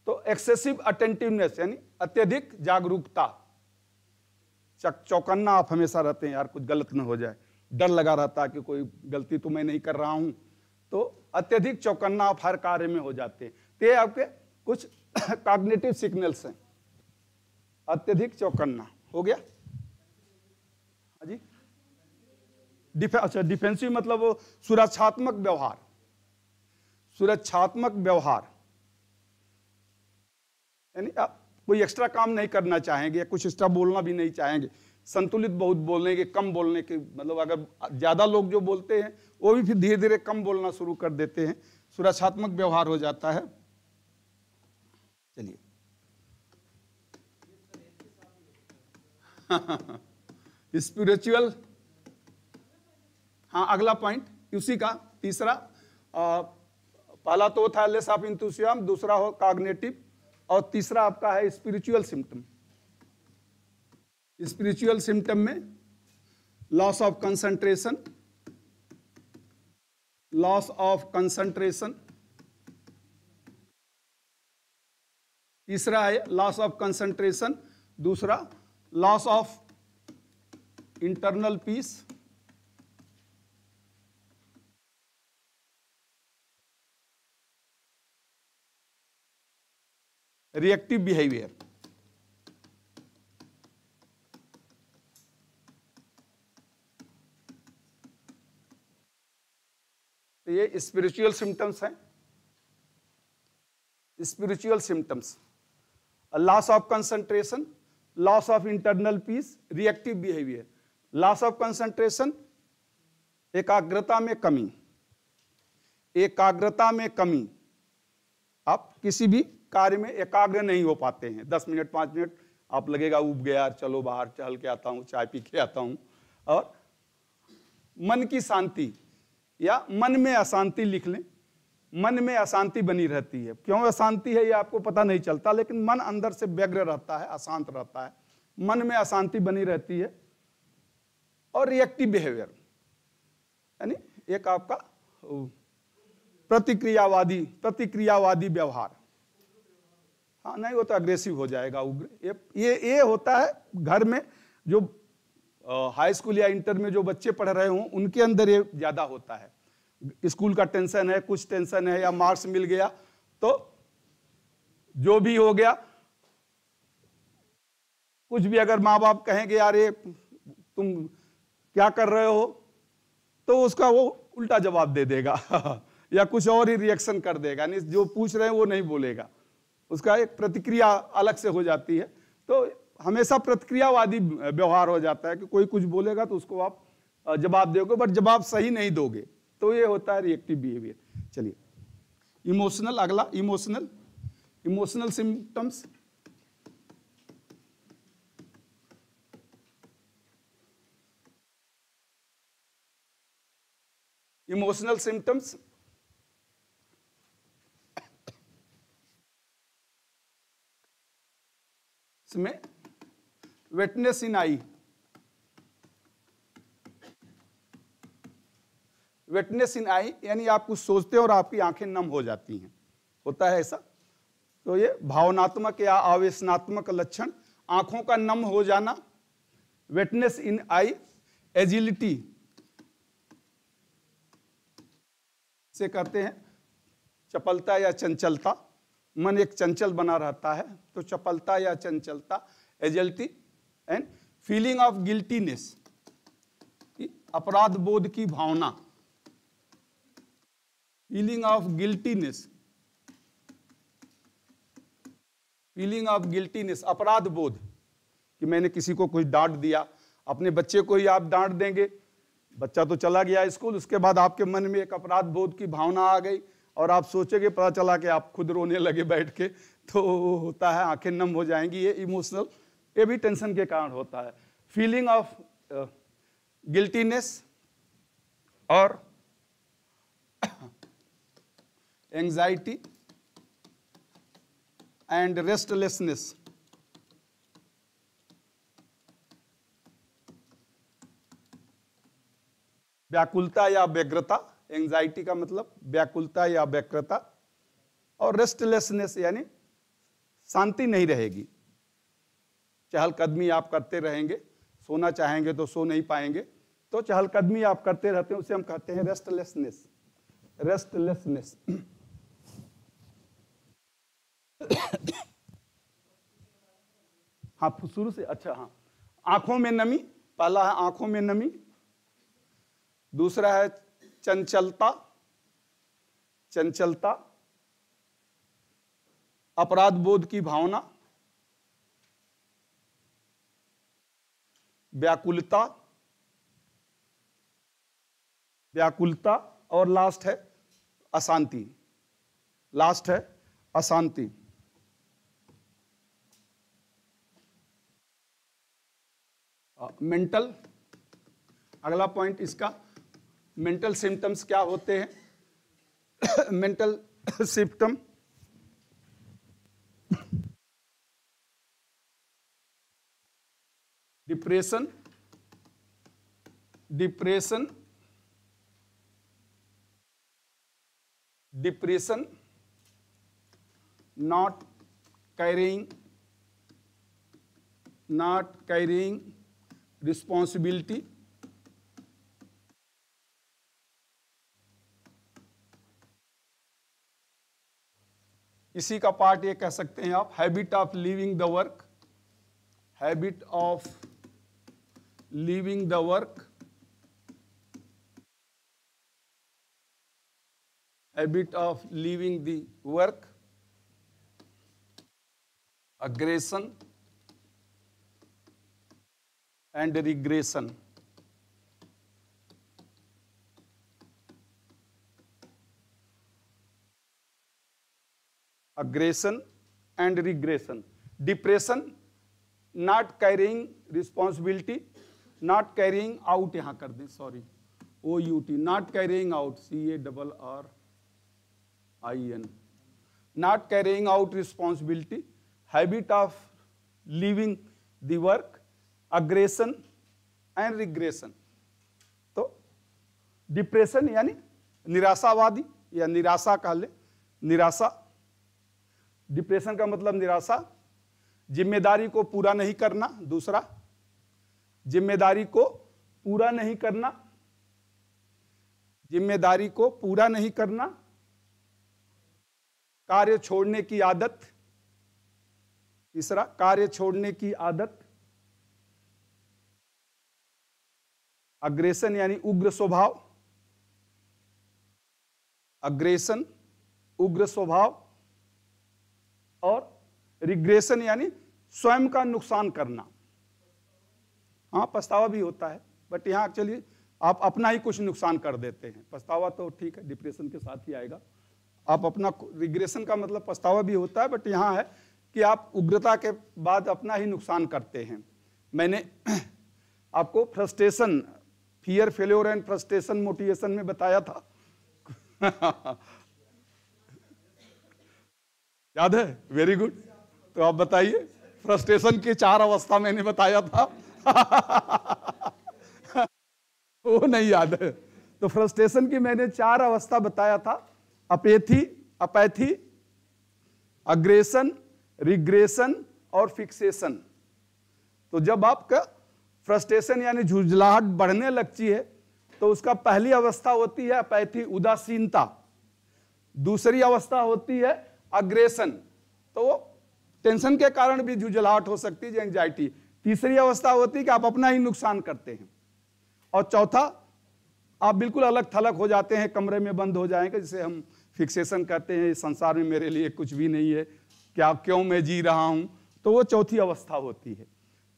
तो एक्सेसिव अटेंटिवनेस यानी अत्यधिक जागरूकता चक चौकन्ना आप हमेशा रहते हैं यार कुछ गलत ना हो जाए डर लगा रहता है कि कोई गलती तो मैं नहीं कर रहा हूं तो अत्यधिक चौकन्ना आप हर कार्य में हो जाते हैं तो ये आपके कुछ [coughs] कॉग्नेटिव सिग्नल्स हैं अत्यधिक चौकन्ना हो गया डिफे अच्छा डिफेंसिव मतलब सुरक्षात्मक व्यवहार सुरक्षात्मक व्यवहार यानी कोई एक्स्ट्रा काम नहीं करना चाहेंगे या कुछ एक्स्ट्रा बोलना भी नहीं चाहेंगे संतुलित बहुत बोलने के कम बोलने के मतलब अगर ज़्यादा लोग जो बोलते हैं वो भी फिर धीरे धीरे कम बोलना शुरू कर देते हैं सुरक्षात्मक व्यवहार हो जाता है चलिए स्पिरिचुअल [laughs] हाँ अगला पॉइंट उसी का तीसरा आ, पहला तो था लेस ऑफ इंतुसियम दूसरा हो कागनेटिव और तीसरा आपका है स्पिरिचुअल सिम्टम स्पिरिचुअल सिम्टम में loss of concentration loss of concentration तीसरा है लॉस ऑफ कंसंट्रेशन दूसरा loss of internal peace reactive behaviour तो ये स्पिरिचुअल सिम्टम्स हैं spiritual symptoms loss of concentration loss of internal peace reactive behaviour loss of concentration एकाग्रता में कमी एकाग्रता में कमी आप किसी भी कार्य में एकाग्र नहीं हो पाते हैं दस मिनट पाँच मिनट आप लगेगा उब गया चलो बाहर चल के आता हूँ चाय पी के आता हूँ और मन की शांति या मन में अशांति लिख लें मन में अशांति बनी रहती है क्यों अशांति है ये आपको पता नहीं चलता लेकिन मन अंदर से व्यग्र रहता है अशांत रहता है मन में अशांति बनी रहती है और रिएक्टिव बिहेवियर यानी एक आपका प्रतिक्रियावादी प्रतिक्रियावादी व्यवहार हाँ नहीं वो तो अग्रेसिव हो जाएगा उग्र ये ये होता है घर में जो हाई स्कूल या इंटर में जो बच्चे पढ़ रहे हों उनके अंदर ये ज़्यादा होता है स्कूल का टेंशन है कुछ टेंशन है या मार्क्स मिल गया तो जो भी हो गया कुछ भी अगर माँ बाप कहेंगे यार ये तुम क्या कर रहे हो तो उसका वो उल्टा जवाब दे देगा [laughs] या कुछ और ही रिएक्शन कर देगा नहीं जो पूछ रहे हैं वो नहीं बोलेगा उसका एक प्रतिक्रिया अलग से हो जाती है तो हमेशा प्रतिक्रियावादी व्यवहार हो जाता है कि कोई कुछ बोलेगा तो उसको आप जवाब दोगे बट जवाब सही नहीं दोगे तो ये होता है रिएक्टिव बिहेवियर चलिए इमोशनल अगला emotional emotional symptoms emotional symptoms इसमें वेटनेस इन आई वेटनेस इन आई यानी आप कुछ सोचते हो और आपकी आंखें नम हो जाती हैं होता है ऐसा तो ये भावनात्मक या आवेशनात्मक लक्षण आंखों का नम हो जाना वेटनेस इन आई एजिलिटी से कहते हैं चपलता या चंचलता मन एक चंचल बना रहता है तो चपलता या चंचलता agility and feeling of guiltiness अपराध बोध की भावना feeling of guiltiness feeling of guiltiness अपराध बोध कि मैंने किसी को कुछ डांट दिया अपने बच्चे को ही आप डांट देंगे बच्चा तो चला गया स्कूल उसके बाद आपके मन में एक अपराध बोध की भावना आ गई और आप सोचे कि पता चला कि आप खुद रोने लगे बैठ के तो होता है आंखें नम हो जाएंगी ये इमोशनल ये भी टेंशन के कारण होता है फीलिंग ऑफ गिल्टीनेस और एंजाइटी एंड रेस्टलेसनेस व्याकुलता या व्यग्रता एंजाइटी का मतलब व्याकुलता या व्यक्रता और रेस्टलेसनेस यानी शांति नहीं रहेगी चहलकदमी आप करते रहेंगे सोना चाहेंगे तो सो नहीं पाएंगे तो चहलकदमी आप करते रहते हैं उसे हम कहते हैं रेस्टलेसनेस रेस्टलेसनेस [coughs] हाँ शुरू से अच्छा हाँ आंखों में नमी पहला है आंखों में नमी दूसरा है चंचलता चंचलता अपराध बोध की भावना व्याकुलता व्याकुलता और लास्ट है अशांति लास्ट है अशांति मेंटल अगला पॉइंट इसका मेंटल सिम्टम्स क्या होते हैं mental symptom depression depression depression not caring not caring responsibility इसी का पार्ट ये कह सकते हैं आप habit of living the work habit of living the work habit of living the work aggression and regression aggression and regression. Depression, not carrying responsibility, not carrying out यहाँ कर दें sorry O U T not caring out C A double R I N not caring out responsibility habit of living the work aggression and regression तो depression यानी निराशावादी या निराशा कह ले निराशा डिप्रेशन का मतलब निराशा जिम्मेदारी को पूरा नहीं करना दूसरा जिम्मेदारी को पूरा नहीं करना जिम्मेदारी को पूरा नहीं करना कार्य छोड़ने की आदत तीसरा कार्य छोड़ने की आदत अग्रेशन यानी उग्र स्वभाव अग्रेशन उग्र स्वभाव और रिग्रेशन यानी स्वयं का नुकसान करना हाँ पछतावा भी होता है बट यहाँ एक्चुअली आप अपना ही कुछ नुकसान कर देते हैं पछतावा तो ठीक है डिप्रेशन के साथ ही आएगा आप अपना रिग्रेशन का मतलब पछतावा भी होता है बट यहाँ है कि आप उग्रता के बाद अपना ही नुकसान करते हैं मैंने [clears throat] आपको frustration fear failure and frustration motivation में बताया था [laughs] याद है वेरी गुड तो आप बताइए फ्रस्ट्रेशन की चार अवस्था मैंने बताया था [laughs] वो नहीं याद है तो फ्रस्ट्रेशन की मैंने चार अवस्था बताया था अपेथी अपैथी अग्रेशन रिग्रेशन और फिक्सेशन तो जब आपका फ्रस्ट्रेशन यानी झुझलाहट बढ़ने लगती है तो उसका पहली अवस्था होती है अपैथी उदासीनता दूसरी अवस्था होती है अग्रेशन तो वो टेंशन के कारण भी झुझलाहट हो सकती है एंजाइटी तीसरी अवस्था होती है कि आप अपना ही नुकसान करते हैं और चौथा आप बिल्कुल अलग थलग हो जाते हैं कमरे में बंद हो जाएंगे जिसे हम फिक्सेशन कहते हैं संसार में मेरे लिए कुछ भी नहीं है क्या क्यों मैं जी रहा हूँ तो वो चौथी अवस्था होती है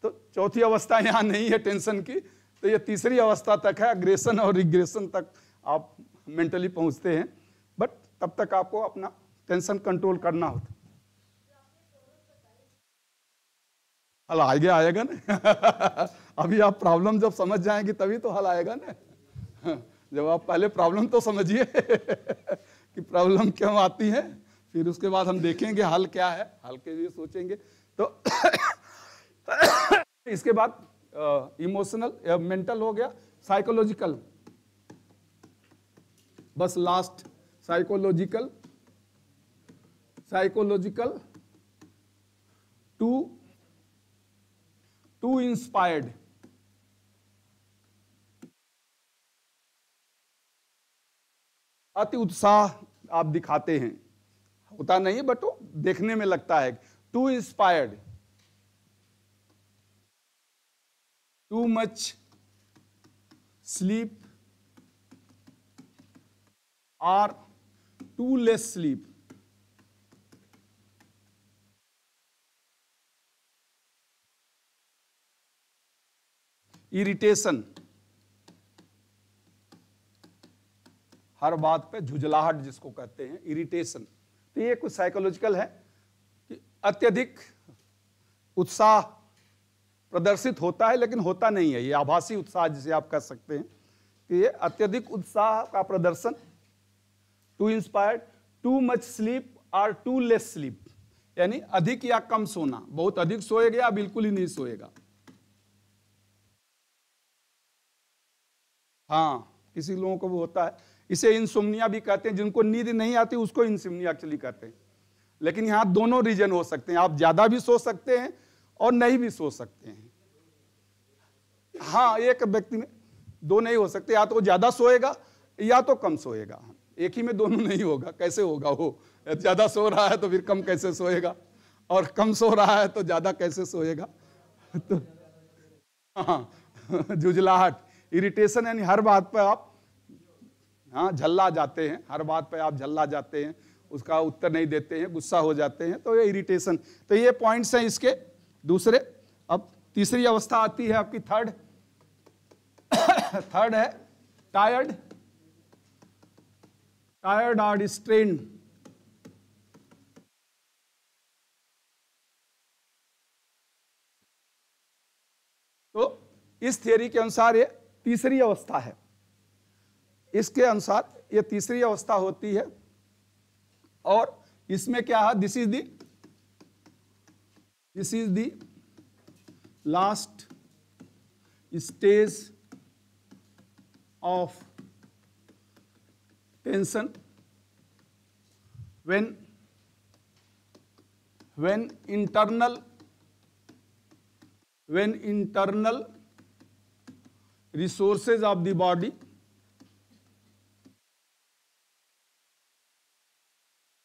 तो चौथी अवस्था [laughs] यहाँ नहीं है टेंशन की तो ये तीसरी अवस्था तक है अग्रेशन और रिग्रेशन तक आप मेंटली पहुँचते हैं बट तब तक आपको अपना टेंशन कंट्रोल करना होता हल आगे आएगा ना [laughs] अभी आप प्रॉब्लम जब समझ जाएंगे तभी तो हल आएगा ना [laughs] जब आप पहले प्रॉब्लम तो समझिए [laughs] कि प्रॉब्लम क्यों आती है फिर उसके बाद हम देखेंगे हल क्या है हल के लिए सोचेंगे तो [coughs] इसके बाद इमोशनल मेंटल हो गया साइकोलॉजिकल बस last psychological psychological too too inspired अति उत्साह आप दिखाते हैं होता नहीं बट वो देखने में लगता है too inspired too much sleep or too less sleep irritation हर बात पे झुझलाहट जिसको कहते हैं इरिटेशन तो ये कुछ साइकोलॉजिकल है कि अत्यधिक उत्साह प्रदर्शित होता है लेकिन होता नहीं है ये आभासी उत्साह जिसे आप कह सकते हैं कि ये अत्यधिक उत्साह का प्रदर्शन too inspire too much sleep और टू लेस स्लीप यानी अधिक या कम सोना बहुत अधिक सोएगा या बिल्कुल ही नहीं सोएगा हाँ किसी लोगों को वो होता है इसे इंसुमनिया भी कहते हैं जिनको नींद नहीं आती उसको इंसुमनिया एक्चुअली कहते हैं लेकिन यहाँ दोनों रीजन हो सकते हैं आप ज़्यादा भी सो सकते हैं और नहीं भी सो सकते हैं हाँ एक व्यक्ति में दो नहीं हो सकते या तो ज़्यादा सोएगा या तो कम सोएगा एक ही में दोनों [laughs] नहीं होगा कैसे होगा वो ज़्यादा सो रहा है तो फिर कम कैसे सोएगा और कम सो रहा है तो ज़्यादा कैसे सोएगा [laughs] तो हाँ झुझलाहट [laughs] इरिटेशन यानी हर बात पर आप हाँ झल्ला जाते हैं हर बात पर आप झल्ला जाते हैं उसका उत्तर नहीं देते हैं गुस्सा हो जाते हैं तो ये इरिटेशन तो ये पॉइंट्स हैं इसके दूसरे अब तीसरी अवस्था आती है आपकी थर्ड थर्ड [coughs] है टायर्ड टायर्ड आर स्ट्रेन तो इस थियोरी के अनुसार ये तीसरी अवस्था है इसके अनुसार ये तीसरी अवस्था होती है और इसमें क्या है this is the this is the last stage of tension when when internal when internal resources of the body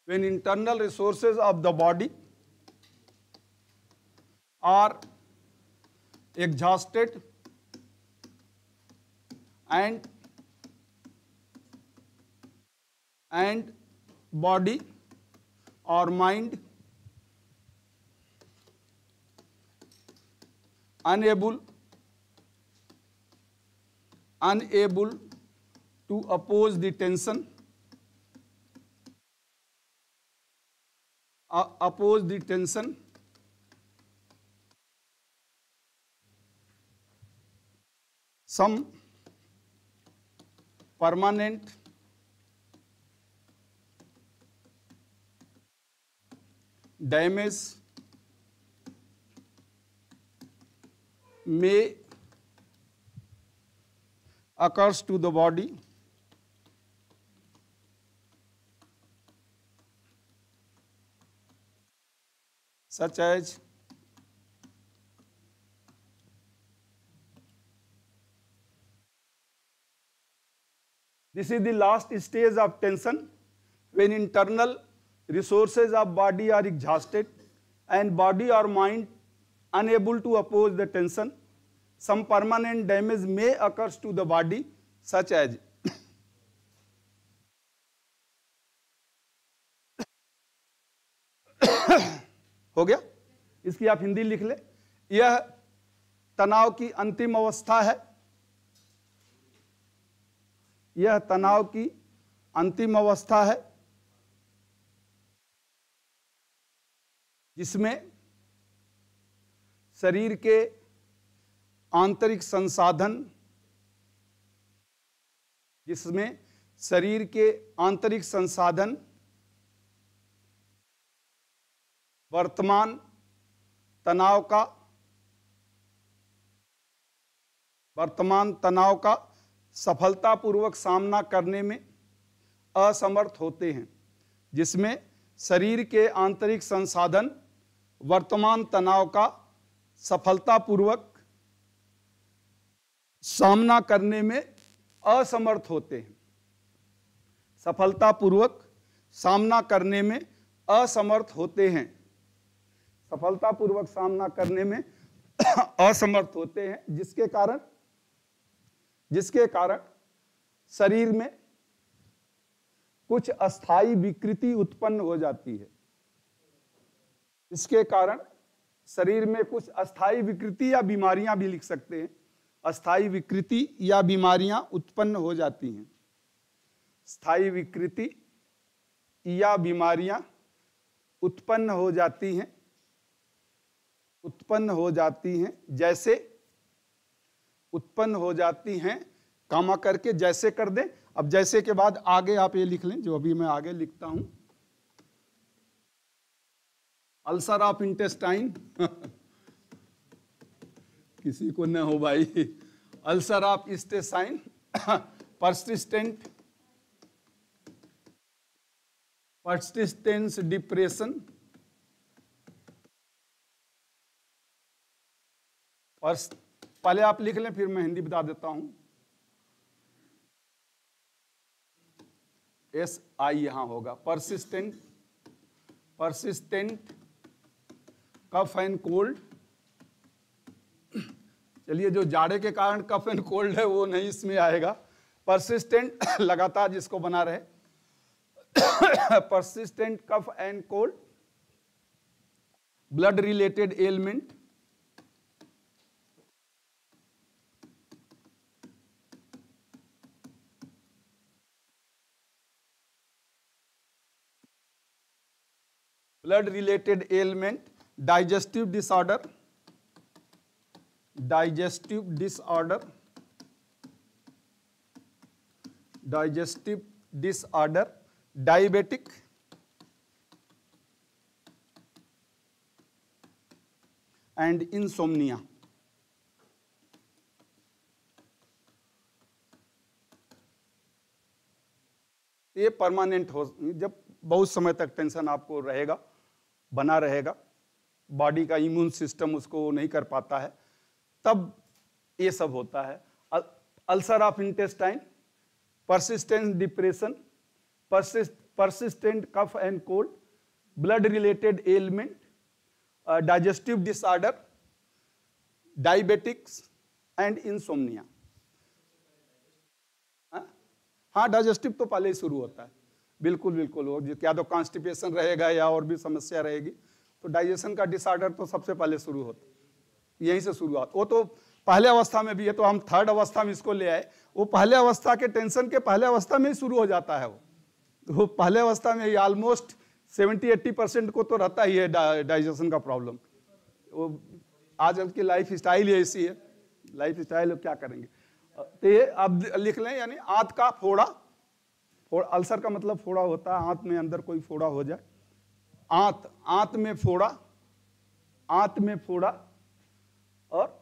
when internal resources of the body are exhausted and and body or mind unable unable to oppose the tension uh, oppose the tension some permanent damage may occurs to the body such as this is the last stage of tension when internal resources of body are exhausted and body or mind unable to oppose the tension some permanent damage may occurs to the body such as [coughs] हो गया इसकी आप हिंदी लिख ले यह तनाव की अंतिम अवस्था है यह तनाव की अंतिम अवस्था है जिसमें शरीर के आंतरिक संसाधन जिसमें शरीर के आंतरिक संसाधन वर्तमान तनाव का वर्तमान तनाव का सफलतापूर्वक सामना करने में असमर्थ होते हैं जिसमें शरीर के आंतरिक संसाधन वर्तमान तनाव का सफलतापूर्वक सामना करने में असमर्थ होते हैं सफलतापूर्वक सामना करने में असमर्थ होते हैं सफलतापूर्वक सामना करने में [coughs] असमर्थ होते हैं जिसके कारण जिसके कारण शरीर में कुछ अस्थाई विकृति उत्पन्न हो जाती है इसके कारण शरीर में कुछ अस्थाई विकृति या बीमारियां भी लिख सकते हैं अस्थाई विकृति या बीमारियां उत्पन्न हो जाती हैं स्थाई विकृति या बीमारियां उत्पन्न हो जाती हैं उत्पन्न हो जाती हैं जैसे उत्पन्न हो जाती हैं कामा करके जैसे कर दें अब जैसे के बाद आगे आप ये लिख लें जो अभी मैं आगे लिखता हूं अल्सर ऑफ इंटेस्टाइन [laughs] किसी को न हो भाई ulcer of stay sign persistence depression depression पहले आप लिख लें फिर मैं हिंदी बता देता हूं एस आई यहां होगा persistent persistent cough and cold चलिए जो जाड़े के कारण कफ एंड कोल्ड है वो नहीं इसमें आएगा परसिस्टेंट [coughs] लगातार जिसको बना रहे persistent [coughs] cough and cold blood related element blood related element digestive disorder digestive disorder digestive disorder diabetic and insomnia ये परमानेंट हो जब बहुत समय तक टेंशन आपको रहेगा बना रहेगा बॉडी का इम्यून सिस्टम उसको नहीं कर पाता है तब ये सब होता है ulcer of intestine persistent depression persistent cough and cold blood related element digestive disorder diabetics and insomnia हाँ डाइजेस्टिव हाँ, तो पहले ही शुरू होता है बिल्कुल बिल्कुल और क्या तो कॉन्स्टिपेशन रहेगा या और भी समस्या रहेगी तो डाइजेशन का डिसऑर्डर तो सबसे पहले शुरू होता है यहीं से शुरुआत वो तो पहले अवस्था में भी है तो हम थर्ड अवस्था में इसको ले आए वो पहले अवस्था के टेंशन के पहले अवस्था में ही शुरू हो जाता है वो वो पहले अवस्था में ही ऑलमोस्ट सेवेंटी एट्टी परसेंट को तो रहता ही है डाइजेशन का प्रॉब्लम वो आजकल की लाइफ स्टाइल ही ऐसी है लाइफ स्टाइल क्या करेंगे तो ये अब लिख लें यानी आँत का फोड़ा फोड़ अल्सर का मतलब फोड़ा होता है आँत में अंदर कोई फोड़ा हो जाए आँत आँत में फोड़ा आँत में फोड़ा और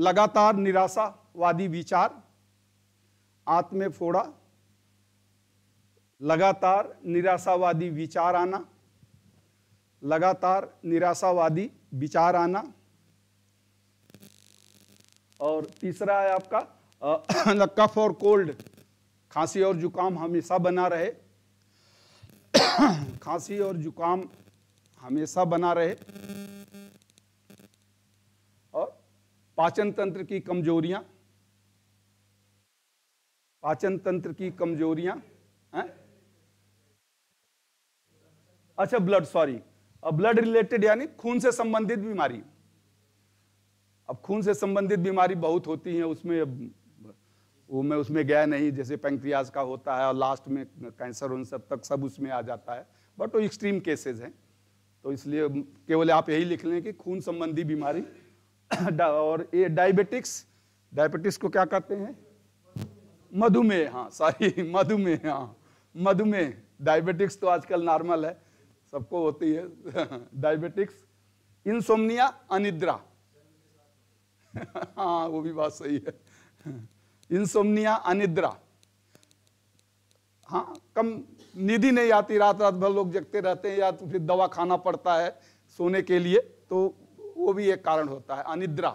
लगातार निराशावादी विचार आत्म फोड़ा लगातार निराशावादी विचार आना लगातार निराशावादी विचार आना और तीसरा है आपका [clears throat] कफ और कोल्ड खांसी और जुकाम हमेशा बना रहे [clears throat] खांसी और जुकाम हमेशा बना रहे पाचन तंत्र की कमजोरियां पाचन तंत्र की कमजोरियां हैं अच्छा ब्लड सॉरी अब ब्लड रिलेटेड यानी खून से संबंधित बीमारी अब खून से संबंधित बीमारी बहुत होती है उसमें वो मैं उसमें गया नहीं जैसे पेंक्रियाज का होता है और लास्ट में कैंसर उन सब तक सब उसमें आ जाता है बट वो एक्सट्रीम केसेस हैं तो इसलिए केवल आप यही लिख लें कि खून संबंधी बीमारी [coughs] और ये डायबिटिक्स डायबिटिक्स को क्या कहते हैं मधुमेह हाँ सॉरी [laughs] मधुमेह हाँ मधुमेह डायबिटिक्स तो आजकल नॉर्मल है सबको होती है डायबिटिक्स [laughs] इंसोमनिया अनिद्रा [laughs] हाँ वो भी बात सही है इंसोमनिया अनिद्रा हाँ कम निधि नहीं आती रात रात भर लोग जगते रहते हैं या तो फिर दवा खाना पड़ता है सोने के लिए तो वो भी एक कारण होता है अनिद्रा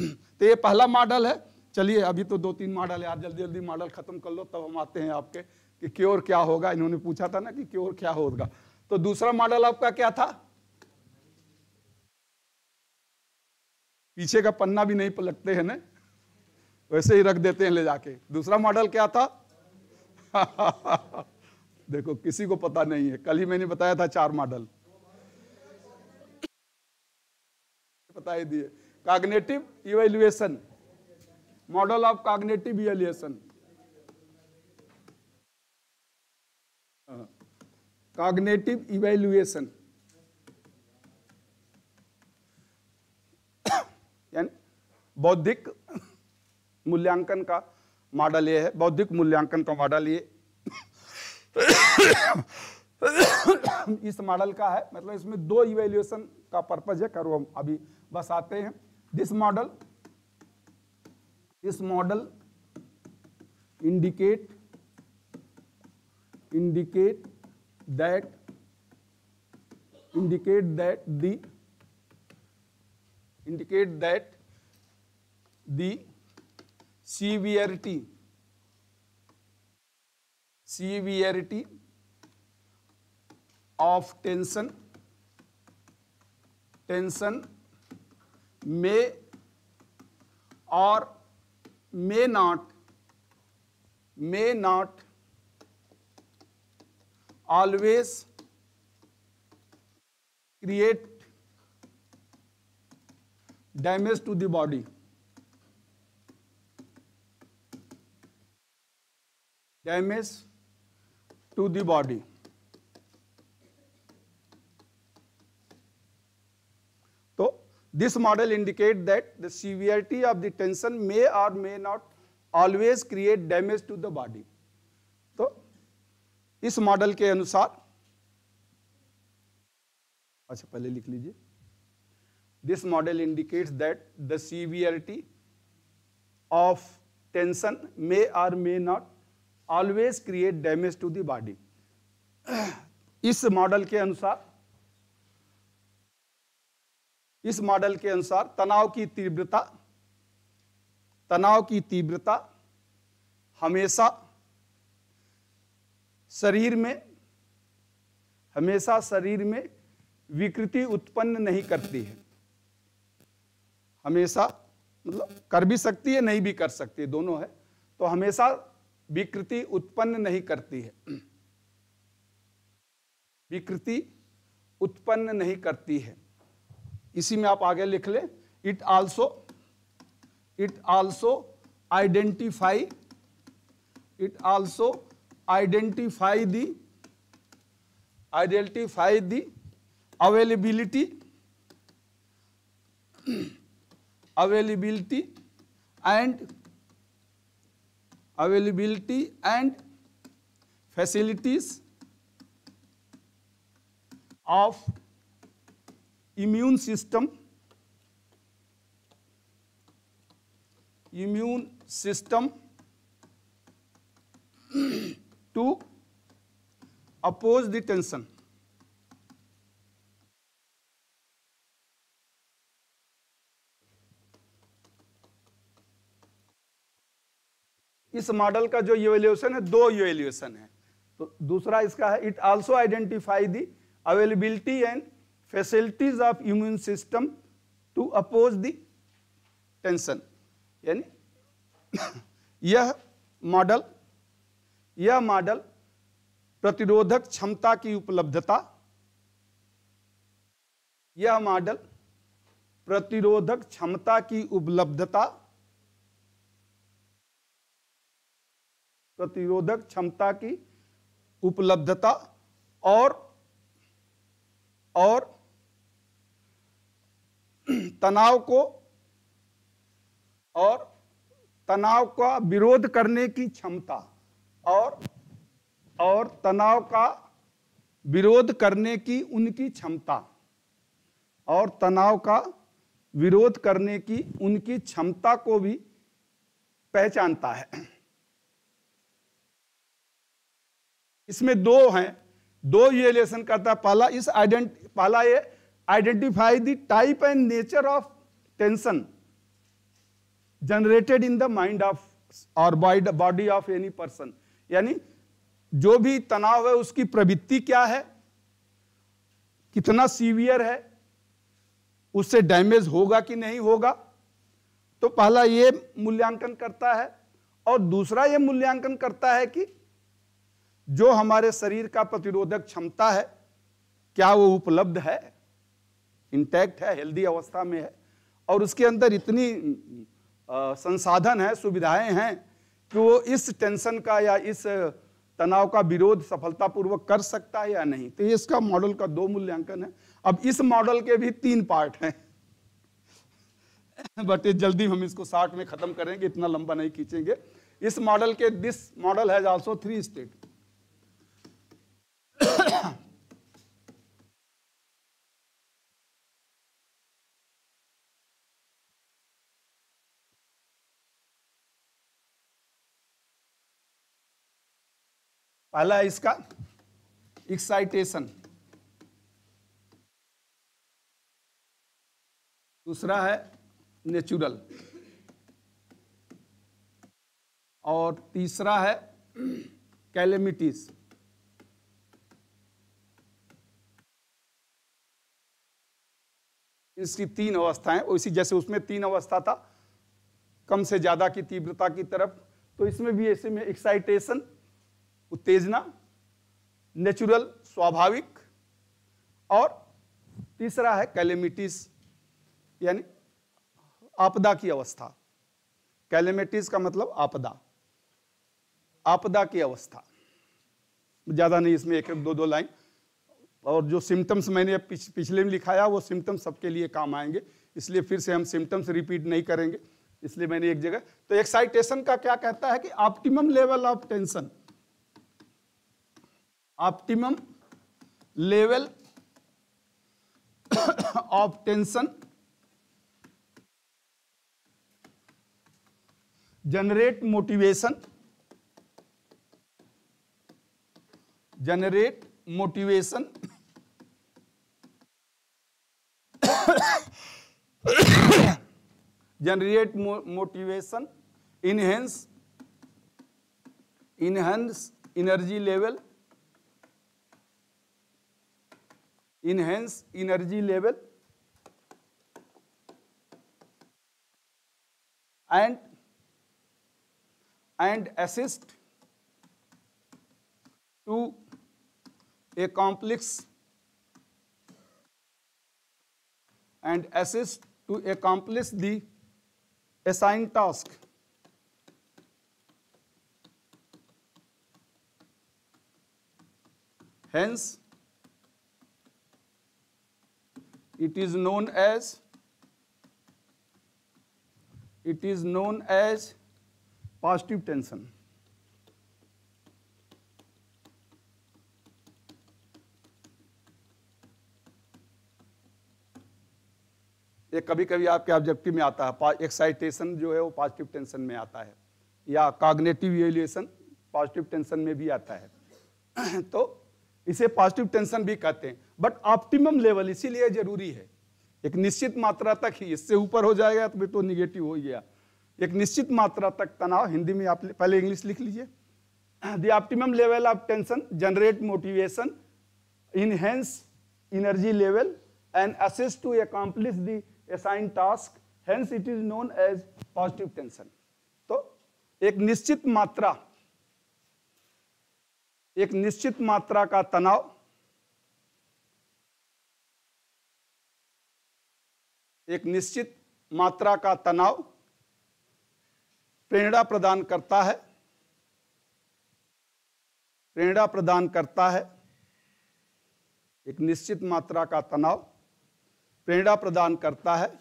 तो ये पहला मॉडल है चलिए अभी तो दो तीन मॉडल है आप जल्दी जल्दी मॉडल खत्म कर लो तब हम आते हैं आपके कि क्योर क्या होगा इन्होंने पूछा था ना कि क्योर क्या होगा तो दूसरा मॉडल आपका क्या था पीछे का पन्ना भी नहीं पलटते हैं ना वैसे ही रख देते हैं ले जाके दूसरा मॉडल क्या था [laughs] देखो किसी को पता नहीं है कल ही मैंने बताया था चार मॉडल ही दिए cognitive evaluation model of cognitive evaluation cognitive evaluation यानी बौद्धिक मूल्यांकन का मॉडल ये है बौद्धिक मूल्यांकन का मॉडल ये इस मॉडल का है मतलब इसमें दो इवेल्युएशन का पर्पज है करो हम अभी बस आते हैं this model this model indicate indicate that indicate that the indicate that the severity severity of tension tension may और may not may not always create damage to the body damage to the body This model indicates that the severity of the tension may or may not always create damage to the body. तो इस model के अनुसार अच्छा पहले लिख लीजिए this model indicates that the severity of tension may or may not always create damage to the body इस model के इस मॉडल के अनुसार तनाव की तीव्रता तनाव की तीव्रता हमेशा शरीर में हमेशा शरीर में विकृति उत्पन्न नहीं करती है हमेशा मतलब कर भी सकती है नहीं भी कर सकती है दोनों है तो हमेशा विकृति उत्पन्न नहीं करती है विकृति उत्पन्न नहीं करती है इसी में आप आगे लिख ले it also it also identify it also identify the identify the availability availability and availability and facilities of immune system immune system [clears throat] to oppose the tension इस मॉडल का जो इवेल्युएशन है दो इवेल्युएशन है तो दूसरा इसका है it also identify the availability and facilities of immune system to oppose the tension यानी यह मॉडल यह मॉडल प्रतिरोधक क्षमता की उपलब्धता यह मॉडल प्रतिरोधक क्षमता की उपलब्धता प्रतिरोधक क्षमता की उपलब्धता और और [clears throat] तनाव को और तनाव का विरोध करने की क्षमता और और तनाव का विरोध करने की उनकी क्षमता और तनाव का विरोध करने की उनकी क्षमता को भी पहचानता है इसमें दो हैं दो ये लेसन करता है पहला इस आइडेंट पहला ये identify the type and nature of tension generated in the mind of और बॉडी ऑफ एनी पर्सन यानी जो भी तनाव है उसकी प्रवृत्ति क्या है कितना सीवियर है उससे डैमेज होगा कि नहीं होगा तो पहला यह मूल्यांकन करता है और दूसरा यह मूल्यांकन करता है कि जो हमारे शरीर का प्रतिरोधक क्षमता है क्या वो उपलब्ध है इंटैक्ट है हेल्दी अवस्था में है और उसके अंदर इतनी संसाधन है सुविधाएं हैं कि वो इस टेंशन का या इस तनाव का विरोध सफलतापूर्वक कर सकता है या नहीं तो ये इसका मॉडल का दो मूल्यांकन है अब इस मॉडल के भी तीन पार्ट हैं [laughs] बट जल्दी हम इसको साठ में खत्म करेंगे इतना लंबा नहीं खींचेंगे इस मॉडल के this model has also three state पहला है इसका एक्साइटेशन दूसरा है नेचुरल और तीसरा है कैलेमिटीज इसकी तीन अवस्थाएं इसी जैसे उसमें तीन अवस्था था कम से ज़्यादा की तीव्रता की तरफ तो इसमें भी ऐसे में एक्साइटेशन उत्तेजना नेचुरल स्वाभाविक और तीसरा है कैलेमिटीज यानी आपदा की अवस्था कैलेमिटीज का मतलब आपदा आपदा की अवस्था ज़्यादा नहीं इसमें एक एक दो दो लाइन और जो सिम्टम्स मैंने पिछ, पिछले में लिखाया वो सिम्टम्स सबके लिए काम आएंगे इसलिए फिर से हम सिम्टम्स रिपीट नहीं करेंगे इसलिए मैंने एक जगह तो एक्साइटेशन का क्या कहता है कि optimum level of tension optimum level of tension generate motivation generate motivation generate motivation enhance enhance energy level enhance energy level and and assist to a complex and assist to accomplish the assigned task. Hence, it is known as it is known as positive tension ये कभी कभी आपके objective में आता है excitation जो है वो पॉजिटिव टेंशन में आता है या कॉग्नेटिव एलिएशन पॉजिटिव टेंशन में भी आता है [coughs] तो इसे पॉजिटिव टेंशन भी कहते हैं बट ऑप्टिमम लेवल इसीलिए जरूरी है एक निश्चित मात्रा तक ही इससे ऊपर हो जाएगा तो फिर तो निगेटिव हो गया एक निश्चित मात्रा तक तनाव हिंदी में आप पहले इंग्लिश लिख लीजिए the optimum level of tension generate motivation enhance energy level and assist to accomplish the assign task hence it is known as positive tension तो एक निश्चित मात्रा एक निश्चित मात्रा का तनाव एक निश्चित मात्रा का तनाव प्रेरणा प्रदान करता है प्रेरणा प्रदान करता है एक निश्चित मात्रा का तनाव प्रेरणा प्रदान करता है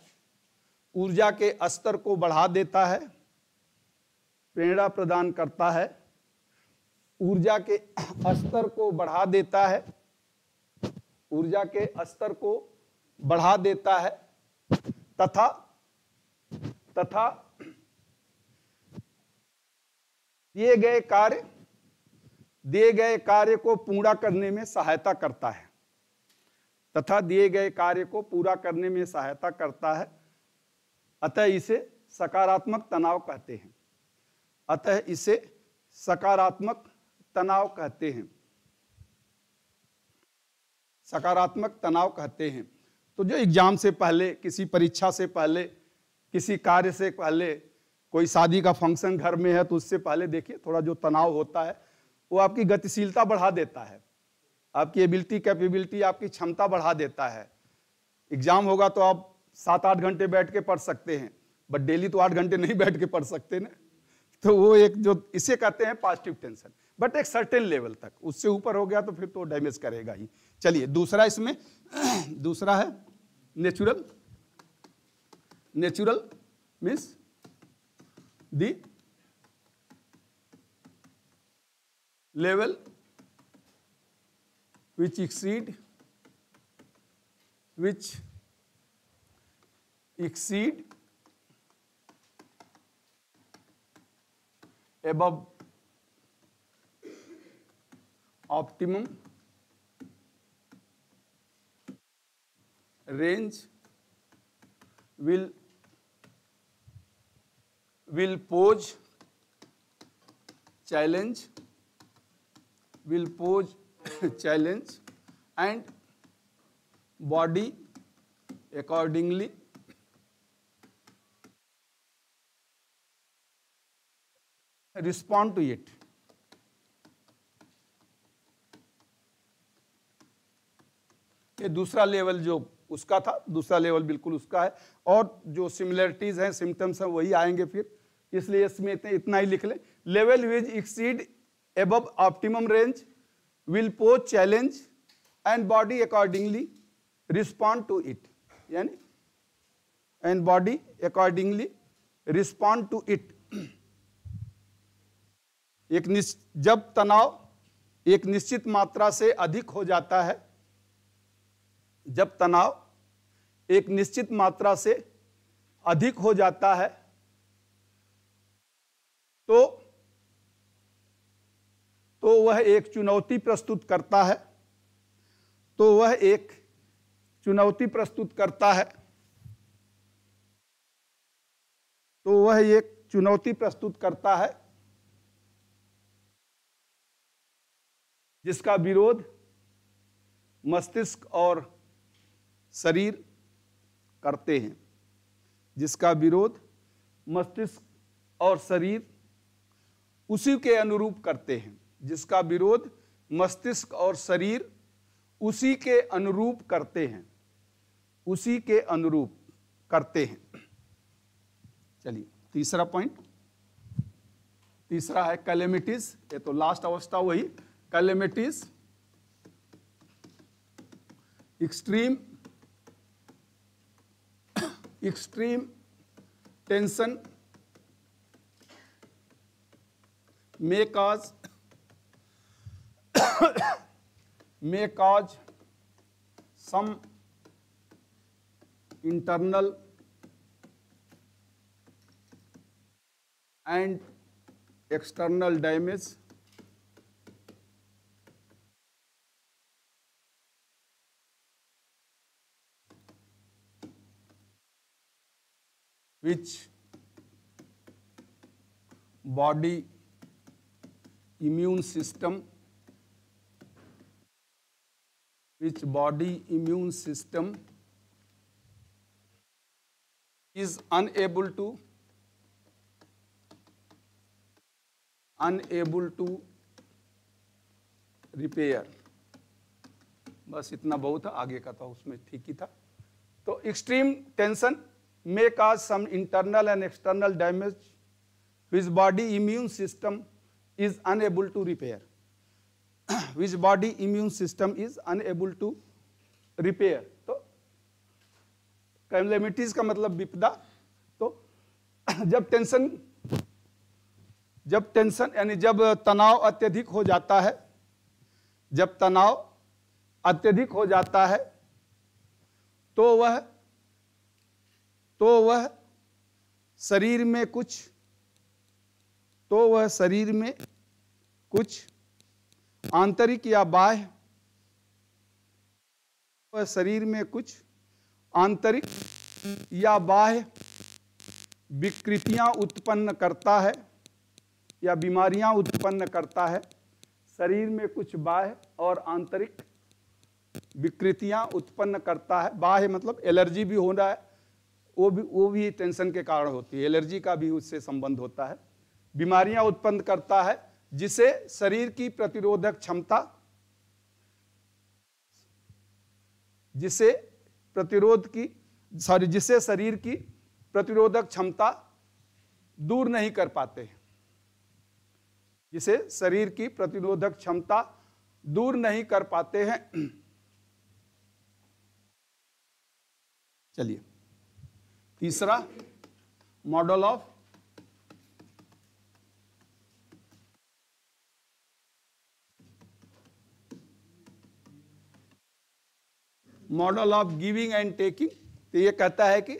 ऊर्जा के स्तर को बढ़ा देता है प्रेरणा प्रदान करता है ऊर्जा के स्तर को बढ़ा देता है ऊर्जा के स्तर को बढ़ा देता है तथा तथा दिए गए कार्य दिए गए कार्य को पूरा करने में सहायता करता है तथा दिए गए कार्य को पूरा करने में सहायता करता है अतः इसे सकारात्मक तनाव कहते हैं अतः इसे सकारात्मक तनाव कहते हैं सकारात्मक तनाव कहते हैं तो जो एग्जाम से पहले किसी परीक्षा से पहले किसी कार्य से पहले कोई शादी का फंक्शन घर में है तो उससे पहले देखिए थोड़ा जो तनाव होता है वो आपकी गतिशीलता बढ़ा देता है आपकी एबिलिटी कैपेबिलिटी आपकी क्षमता बढ़ा देता है एग्जाम होगा तो आप सात आठ घंटे बैठ के पढ़ सकते हैं बट डेली तो आठ घंटे नहीं बैठ के पढ़ सकते ना तो वो एक जो इसे कहते हैं पॉजिटिव टेंशन बट एक सर्टेन लेवल तक उससे ऊपर हो गया तो फिर तो डैमेज करेगा ही चलिए दूसरा इसमें [clears throat] दूसरा है natural natural means the level which exceed which exceed above optimum range will will pose challenge will pose [laughs] challenge and body accordingly respond to it से दूसरा लेवल जो उसका था दूसरा लेवल बिल्कुल उसका है और जो सिमिलरिटीज़ हैं सिम्टम्स हैं वही आएंगे फिर इसलिए इसमें इतने इतना ही लिख लें level which exceed above optimum range will pose challenge and body accordingly respond to it यानी and body accordingly respond to it एक निश्च जब तनाव एक निश्चित मात्रा से अधिक हो जाता है जब तनाव एक निश्चित मात्रा से अधिक हो जाता है तो तो वह एक चुनौती प्रस्तुत करता है तो वह एक चुनौती प्रस्तुत करता है तो वह एक चुनौती प्रस्तुत करता है जिसका विरोध मस्तिष्क और शरीर करते हैं जिसका विरोध मस्तिष्क और शरीर उसी के अनुरूप करते हैं जिसका विरोध मस्तिष्क और शरीर उसी के अनुरूप करते हैं उसी के अनुरूप करते हैं चलिए तीसरा पॉइंट तीसरा है कैलेमिटिस ये तो लास्ट अवस्था वही calamities extreme extreme tension may cause may cause some internal and external damage which body immune system which body immune system is unable to unable to repair बस इतना बहुत था आगे का था उसमें ठीक ही था तो extreme tension may cause some internal and external damage which body immune system is unable to repair which body immune system is unable to repair तो calamities ka matlab vipda to jab tension जब tension यानी जब तनाव अत्यधिक हो जाता है जब तनाव अत्यधिक हो जाता है तो वह तो वह शरीर में कुछ तो वह शरीर में कुछ आंतरिक या बाह्य वह शरीर में कुछ आंतरिक या बाह्य विकृतियां उत्पन्न करता है या बीमारियां उत्पन्न करता है शरीर में कुछ बाह्य और आंतरिक विकृतियां उत्पन्न करता है बाह्य मतलब एलर्जी भी हो रहा है वो भी वो भी टेंशन के कारण होती है एलर्जी का भी उससे संबंध होता है बीमारियां उत्पन्न करता है जिसे शरीर की प्रतिरोधक क्षमता जिसे प्रतिरोध की सॉरी जिसे शरीर की प्रतिरोधक क्षमता दूर नहीं कर पाते हैं जिसे शरीर की प्रतिरोधक क्षमता दूर नहीं कर पाते हैं चलिए तीसरा model of model of giving and taking तो ये कहता है कि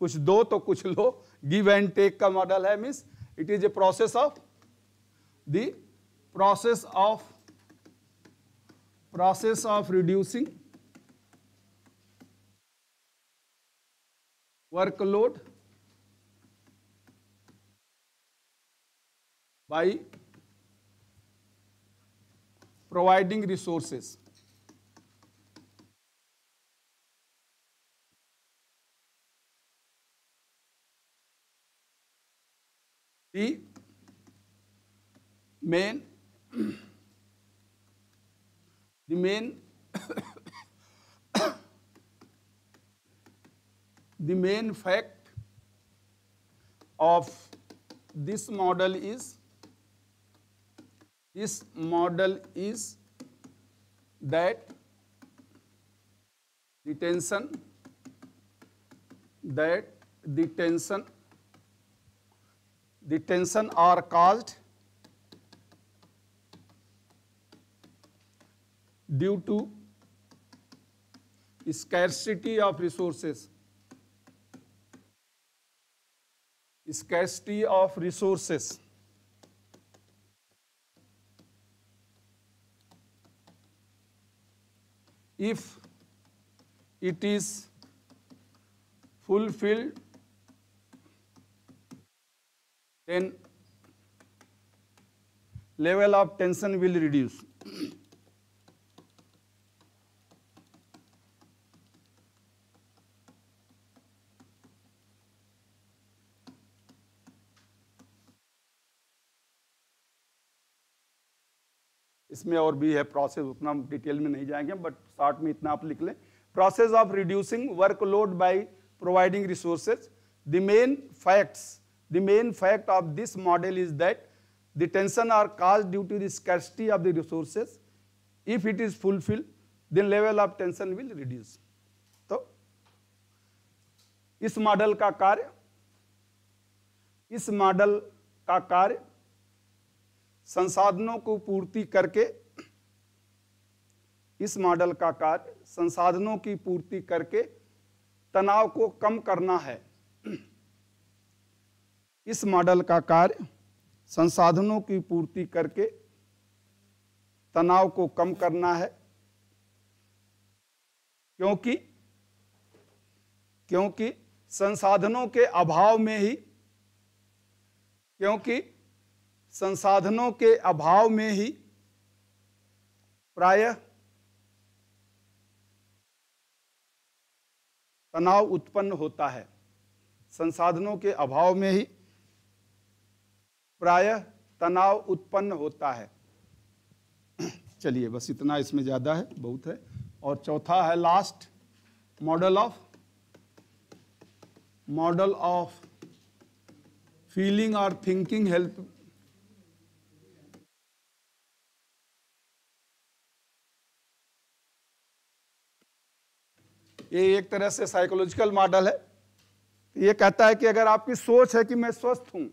कुछ दो तो कुछ लो गिव एंड टेक का मॉडल है means it is a process of the process of process of reducing workload by providing resources. The main the main the main fact of this model is this model is that the tension that the tension the tension are caused due to scarcity of resources scarcity of resources. If it is fulfilled, then level of tension will reduce. इसमें और भी है process उतना detail में नहीं जाएंगे but short में इतना आप लिख लें process of reducing workload by providing resources the main facts the main fact of this model is that the tension are cause due to scarcity of the resources if it is fulfill then level of tension will reduce तो इस model का कार्य इस model का कार्य संसाधनों को पूर्ति करके इस मॉडल का कार्य संसाधनों की पूर्ति करके तनाव को कम करना है इस मॉडल का कार्य संसाधनों की पूर्ति करके तनाव को कम करना है क्योंकि क्योंकि संसाधनों के अभाव में ही क्योंकि संसाधनों के अभाव में ही प्राय तनाव उत्पन्न होता है संसाधनों के अभाव में ही प्राय तनाव उत्पन्न होता है चलिए बस इतना इसमें ज़्यादा है बहुत है और चौथा है last model of model of feeling और थिंकिंग हेल्प ये एक तरह से साइकोलॉजिकल मॉडल है ये कहता है कि अगर आपकी सोच है कि मैं स्वस्थ हूं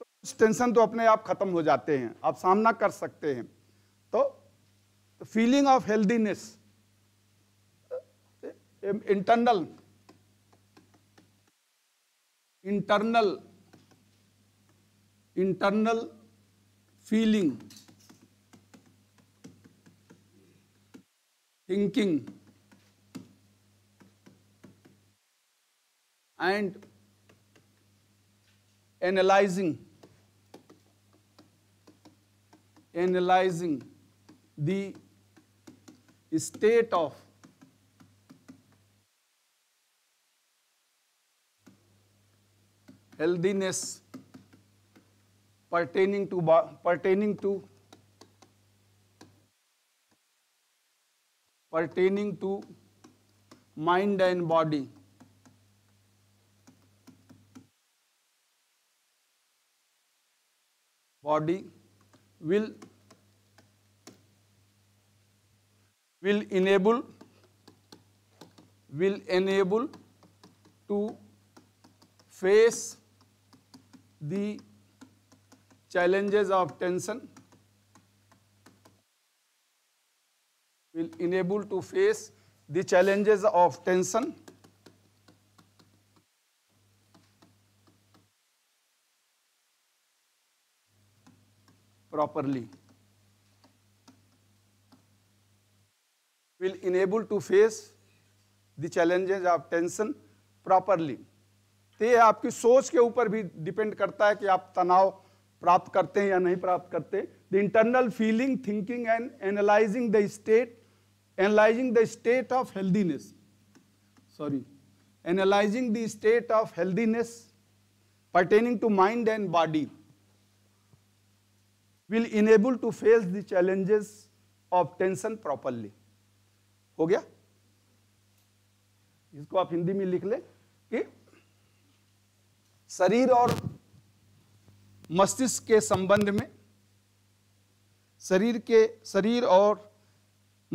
तो टेंशन तो अपने आप खत्म हो जाते हैं आप सामना कर सकते हैं तो feeling of healthiness internal internal internal feeling thinking and analyzing analyzing the state of healthiness pertaining to pertaining to pertaining to mind and body body will will enable will enable to face the challenges of tension will enable to face the challenges of tension properly will enable to face the challenges of tension properly तो ये आपकी सोच के ऊपर भी depend करता है कि आप तनाव प्राप्त करते हैं या नहीं प्राप्त करते the internal feeling thinking and analysing the state analysing the state of healthiness sorry analysing the state of healthiness pertaining to mind and body will enable to face the challenges of tension properly हो गया इसको आप हिंदी में लिख लें कि शरीर और मस्तिष्क के संबंध में शरीर के शरीर और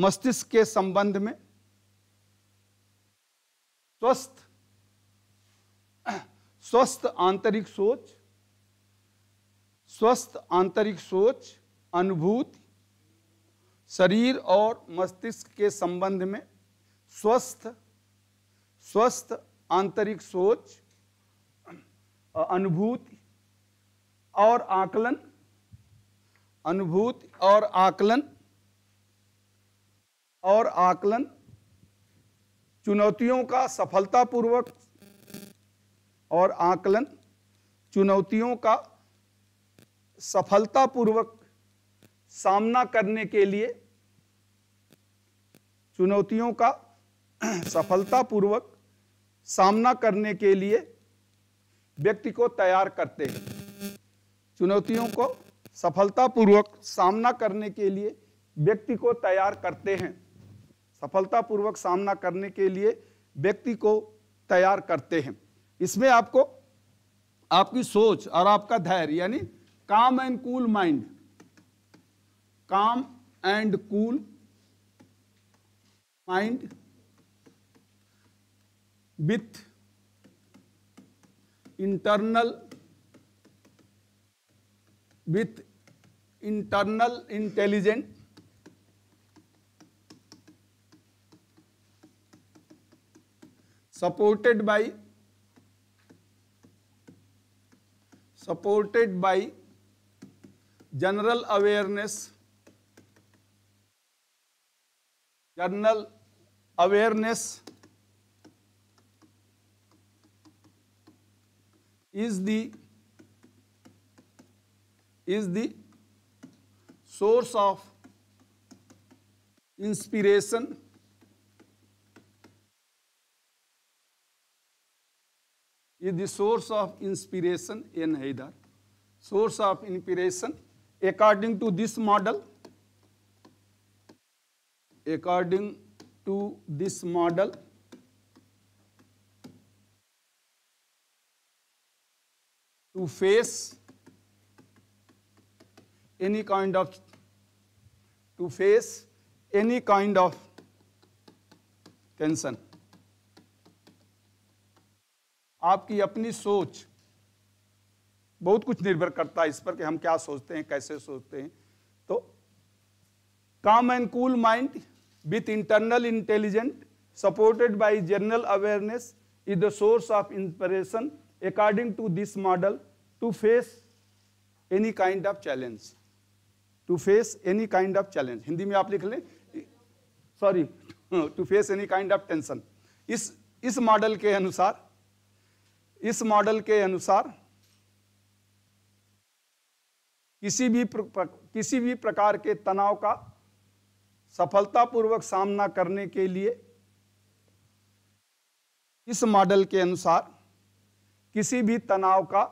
मस्तिष्क के संबंध में स्वस्थ स्वस्थ आंतरिक सोच स्वस्थ आंतरिक सोच अनुभूति शरीर और मस्तिष्क के संबंध में स्वस्थ स्वस्थ आंतरिक सोच अनुभूति और आकलन अनुभूति और आकलन और आकलन चुनौतियों का सफलतापूर्वक और आकलन चुनौतियों का सफलतापूर्वक सामना करने के लिए चुनौतियों का [clears throat] सफलतापूर्वक सामना करने के लिए व्यक्ति को तैयार करते हैं चुनौतियों को सफलतापूर्वक सामना करने के लिए व्यक्ति को तैयार करते हैं सफलतापूर्वक सामना करने के लिए व्यक्ति को तैयार करते हैं इसमें आपको आपकी सोच और आपका धैर्य यानी calm and cool mind calm and cool mind with internal with internal intelligent supported by supported by general awareness, general awareness is the is the source of inspiration is the source of inspiration in Haidar. Source of inspiration according to this model according to this model to face any kind of to face any kind of tension आपकी अपनी सोच बहुत कुछ निर्भर करता है इस पर कि हम क्या सोचते हैं कैसे सोचते हैं तो calm and cool mind with internal intelligent supported by general awareness is the source of inspiration according to this model to face any kind of challenge to face any kind of challenge Hindi में आप लिख लें sorry to face any kind of tension इस इस model के अनुसार इस model के अनुसार किसी भी किसी भी प्रकार के तनाव का सफलतापूर्वक सामना करने के लिए इस मॉडल के अनुसार किसी भी तनाव का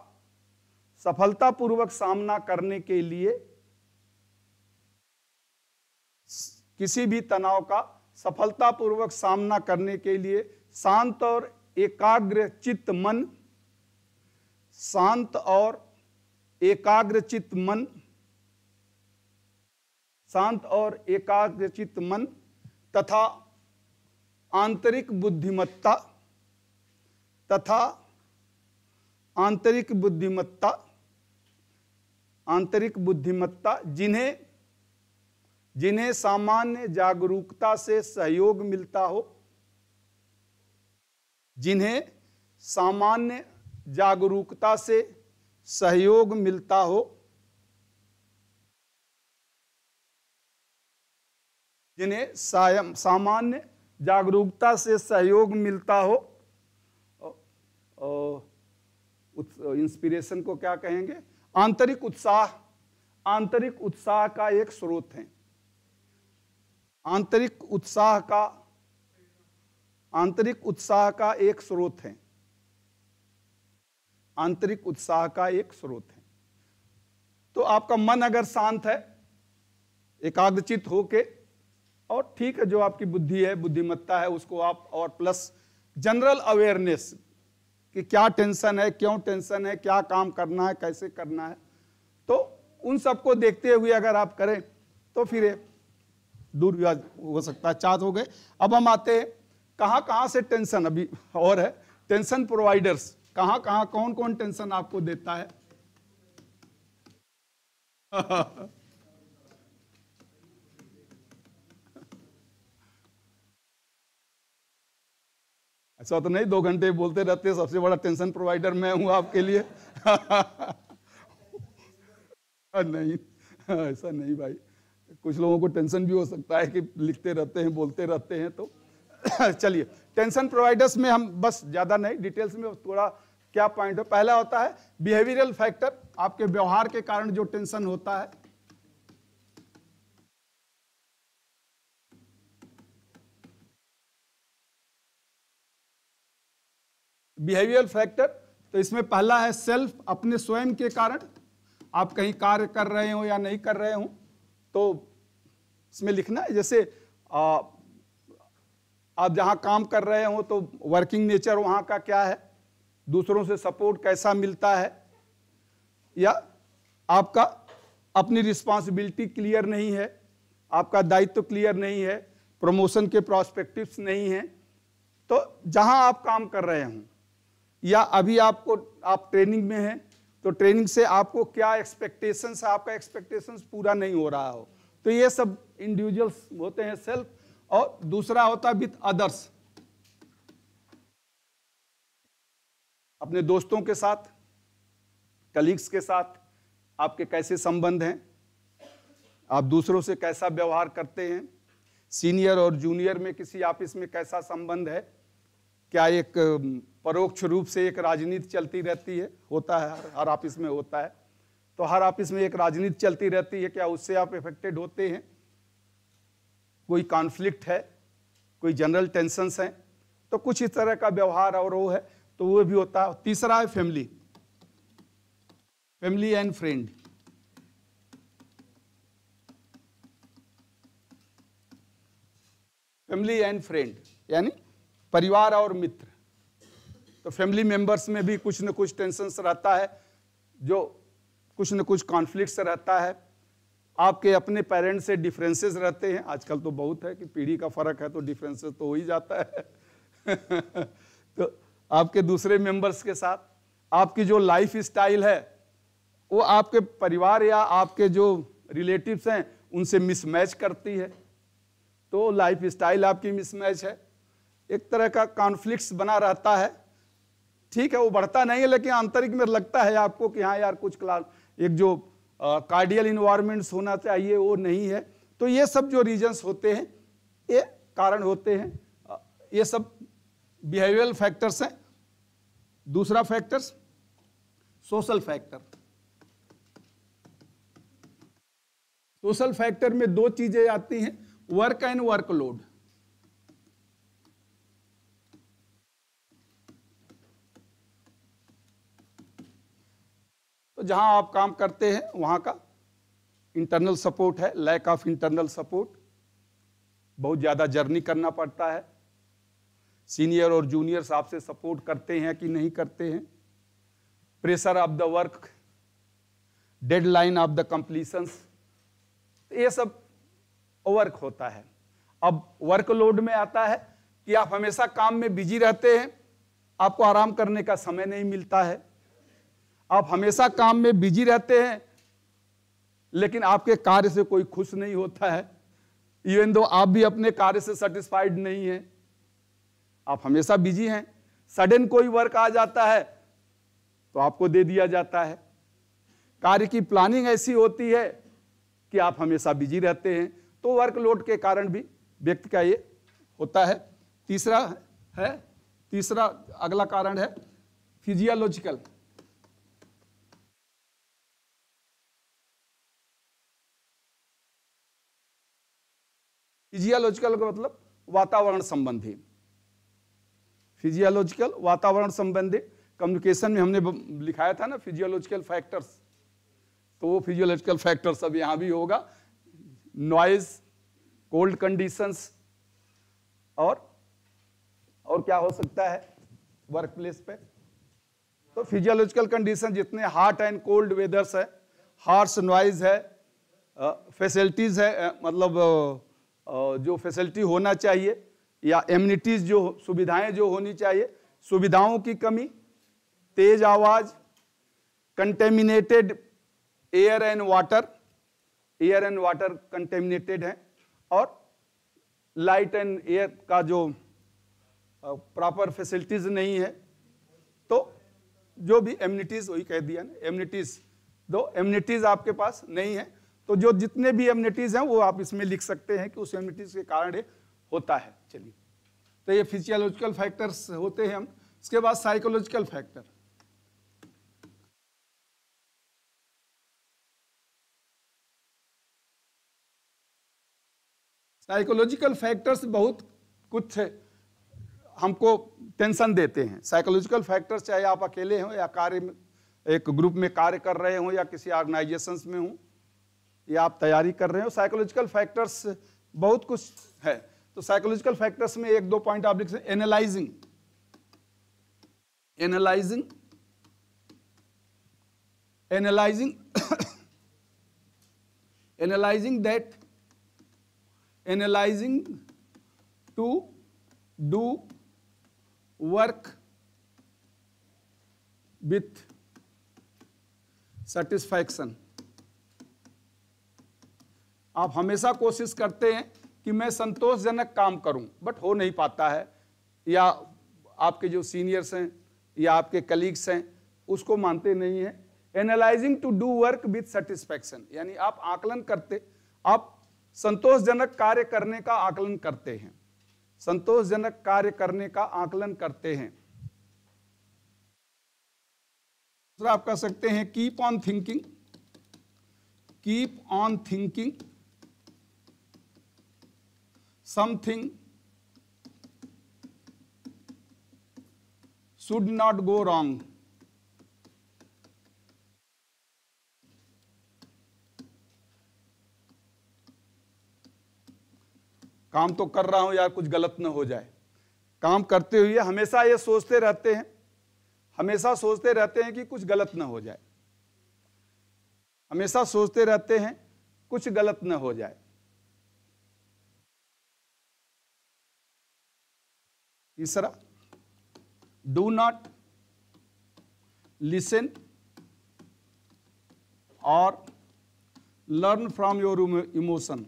सफलतापूर्वक सामना करने के लिए किसी भी तनाव का सफलतापूर्वक सामना करने के लिए शांत और एकाग्र चित्त मन शांत और एकाग्रचित मन शांत और एकाग्रचित मन तथा आंतरिक बुद्धिमत्ता तथा आंतरिक बुद्धिमत्ता आंतरिक बुद्धिमत्ता जिन्हें जिन्हें सामान्य जागरूकता से सहयोग मिलता हो जिन्हें सामान्य जागरूकता से सहयोग मिलता हो जिन्हें सामान्य जागरूकता से सहयोग मिलता हो इंस्पिरेशन को क्या कहेंगे आंतरिक उत्साह आंतरिक उत्साह का एक स्रोत है आंतरिक उत्साह का आंतरिक उत्साह का एक स्रोत है आंतरिक उत्साह का एक स्रोत है तो आपका मन अगर शांत है एकाग्रचित होके और ठीक है जो आपकी बुद्धि है बुद्धिमत्ता है उसको आप और प्लस जनरल अवेयरनेस कि क्या टेंशन है क्यों टेंशन है क्या काम करना है कैसे करना है तो उन सबको देखते हुए अगर आप करें तो फिर दूर विवाद हो सकता है चार हो गए अब हम आते हैं कहाँ कहाँ से टेंशन अभी और है टेंशन प्रोवाइडर्स कहां कहां कौन कौन टेंशन आपको देता है [laughs] ऐसा तो नहीं दो घंटे बोलते रहते सबसे बड़ा टेंशन प्रोवाइडर मैं हूं आपके लिए [laughs] नहीं ऐसा नहीं भाई कुछ लोगों को टेंशन भी हो सकता है कि लिखते रहते हैं बोलते रहते हैं तो [clears throat] चलिए टेंशन प्रोवाइडर्स में हम बस ज़्यादा नहीं डिटेल्स में थोड़ा क्या पॉइंट है पहला होता है बिहेवियरल फैक्टर आपके व्यवहार के कारण जो टेंशन होता है बिहेवियरल फैक्टर तो इसमें पहला है सेल्फ अपने स्वयं के कारण आप कहीं कार्य कर रहे हो या नहीं कर रहे हो तो इसमें लिखना है जैसे आ, आप जहां काम कर रहे हो तो वर्किंग नेचर वहां का क्या है दूसरों से सपोर्ट कैसा मिलता है या आपका अपनी रिस्पॉन्सिबिलिटी क्लियर नहीं है आपका दायित्व क्लियर नहीं है प्रमोशन के प्रॉस्पेक्टिव्स नहीं हैं तो जहां आप काम कर रहे हों या अभी आपको आप ट्रेनिंग में हैं तो ट्रेनिंग से आपको क्या एक्सपेक्टेशंस आपका एक्सपेक्टेशंस पूरा नहीं हो रहा हो तो ये सब इंडिविजुअल्स होते हैं सेल्फ और दूसरा होता है विथ अदर्स अपने दोस्तों के साथ कलीग्स के साथ आपके कैसे संबंध हैं आप दूसरों से कैसा व्यवहार करते हैं सीनियर और जूनियर में किसी ऑफिस में कैसा संबंध है क्या एक परोक्ष रूप से एक राजनीति चलती रहती है होता है हर ऑफिस में होता है तो हर ऑफिस में एक राजनीति चलती रहती है क्या उससे आप इफेक्टेड होते हैं कोई कॉन्फ्लिक्ट है कोई जनरल टेंशनस हैं तो कुछ इस तरह का व्यवहार और वो है तो वो भी होता है तीसरा है family family and friend family and friend यानी परिवार और मित्र तो फैमिली मेंबर्स में भी कुछ न कुछ टेंशन रहता है जो कुछ न कुछ कॉन्फ्लिक्ट रहता है आपके अपने पेरेंट्स से डिफरेंसेस रहते हैं आजकल तो बहुत है कि पीढ़ी का फर्क है तो डिफरेंसेस तो हो ही जाता है [laughs] तो आपके दूसरे मेंबर्स के साथ आपकी जो लाइफ स्टाइल है वो आपके परिवार या आपके जो रिलेटिव्स हैं उनसे मिसमैच करती है तो लाइफ स्टाइल आपकी मिसमैच है एक तरह का कॉन्फ्लिक्ट बना रहता है ठीक है वो बढ़ता नहीं है लेकिन आंतरिक में लगता है आपको कि हाँ यार कुछ क्लास एक जो कार्डियल इन्वायरमेंट्स होना चाहिए वो नहीं है तो ये सब जो रीजन्स होते हैं ये कारण होते हैं ये सब बिहेवियल फैक्टर्स है दूसरा factors social factor social factor में दो चीजें आती हैं वर्क एंड वर्कलोड तो जहां आप काम करते हैं वहां का इंटरनल सपोर्ट है लैक ऑफ इंटरनल सपोर्ट बहुत ज़्यादा जर्नी करना पड़ता है सीनियर और जूनियर्स आपसे सपोर्ट करते हैं कि नहीं करते हैं pressure of the work deadline of the completion ये सब वर्क होता है अब वर्कलोड में आता है कि आप हमेशा काम में बिजी रहते हैं आपको आराम करने का समय नहीं मिलता है आप हमेशा काम में बिजी रहते हैं लेकिन आपके कार्य से कोई खुश नहीं होता है इवन दो आप भी अपने कार्य से सेटिस्फाइड नहीं है आप हमेशा बिजी हैं सडन कोई वर्क आ जाता है तो आपको दे दिया जाता है कार्य की प्लानिंग ऐसी होती है कि आप हमेशा बिजी रहते हैं तो वर्कलोड के कारण भी व्यक्ति का ये होता है तीसरा है तीसरा अगला कारण है फिजियोलॉजिकल फिजियोलॉजिकल का मतलब वातावरण संबंधी फिजियोलॉजिकल वातावरण संबंधी कम्युनिकेशन में हमने लिखाया था ना फिजियोलॉजिकल फैक्टर्स तो वो फिजियोलॉजिकल फैक्टर्स अब यहाँ भी होगा नॉइज कोल्ड कंडीशंस और और क्या हो सकता है वर्क प्लेस पे तो फिजियोलॉजिकल कंडीशन जितने हार्ट एंड कोल्ड वेदर्स है हार्स नॉइज है फैसिलिटीज़ है मतलब जो फैसिलिटी होना चाहिए या एम्यूनिटीज़ जो सुविधाएं जो होनी चाहिए सुविधाओं की कमी तेज आवाज़ contaminated air and water air and water contaminated हैं और लाइट एंड एयर का जो प्रॉपर फैसिलिटीज़ नहीं है तो जो भी एम्यूनिटीज़ वही कह दिया ना एम्यूनिटीज़ दो एम्यूनिटीज़ आपके पास नहीं है तो जो जितने भी एम्यूनिटीज़ हैं वो आप इसमें लिख सकते हैं कि उस एम्यूनिटीज़ के कारण होता है बेसिकली तो ये फिजियोलॉजिकल फैक्टर्स होते हैं हम इसके बाद साइकोलॉजिकल फैक्टर साइकोलॉजिकल फैक्टर्स बहुत कुछ हमको टेंशन देते हैं साइकोलॉजिकल फैक्टर्स चाहे आप अकेले हों या कार्य में एक ग्रुप में कार्य कर रहे हों या किसी ऑर्गेनाइजेशंस में हों या आप तैयारी कर रहे हो साइकोलॉजिकल फैक्टर्स बहुत कुछ है तो साइकोलॉजिकल फैक्टर्स में एक दो पॉइंट आप लिख सकते analysing analysing analysing analysing that analysing to do work with satisfaction आप हमेशा कोशिश करते हैं कि मैं संतोषजनक काम करूं बट हो नहीं पाता है या आपके जो सीनियर्स हैं या आपके कलीग्स हैं उसको मानते नहीं हैं analysing to do work with satisfaction यानी आप आकलन करते आप संतोषजनक कार्य करने का आकलन करते हैं संतोषजनक कार्य करने का आकलन करते हैं दूसरा आप कह सकते हैं keep on thinking keep on thinking something should not go wrong काम तो कर रहा हूं यार कुछ गलत ना हो जाए काम करते हुए हमेशा ये सोचते रहते हैं हमेशा सोचते रहते हैं कि कुछ गलत ना हो जाए हमेशा सोचते रहते हैं कुछ गलत ना हो जाए तीसरा डू नॉट लिसन और learn from your emotion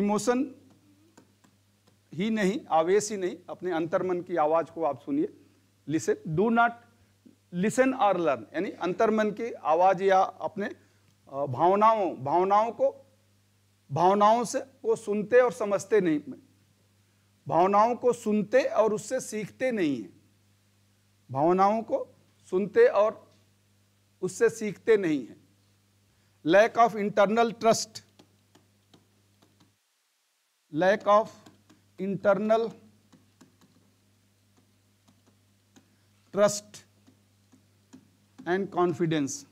emotion ही नहीं आवेश ही नहीं अपने अंतर्मन की आवाज को आप सुनिए लिसन डू नॉट लिसन और लर्न यानी अंतर्मन की आवाज या अपने भावनाओं भावनाओं को भावनाओं से को सुनते और समझते नहीं भावनाओं को सुनते और उससे सीखते नहीं हैं भावनाओं को सुनते और उससे सीखते नहीं हैं lack of internal trust lack of internal trust and confidence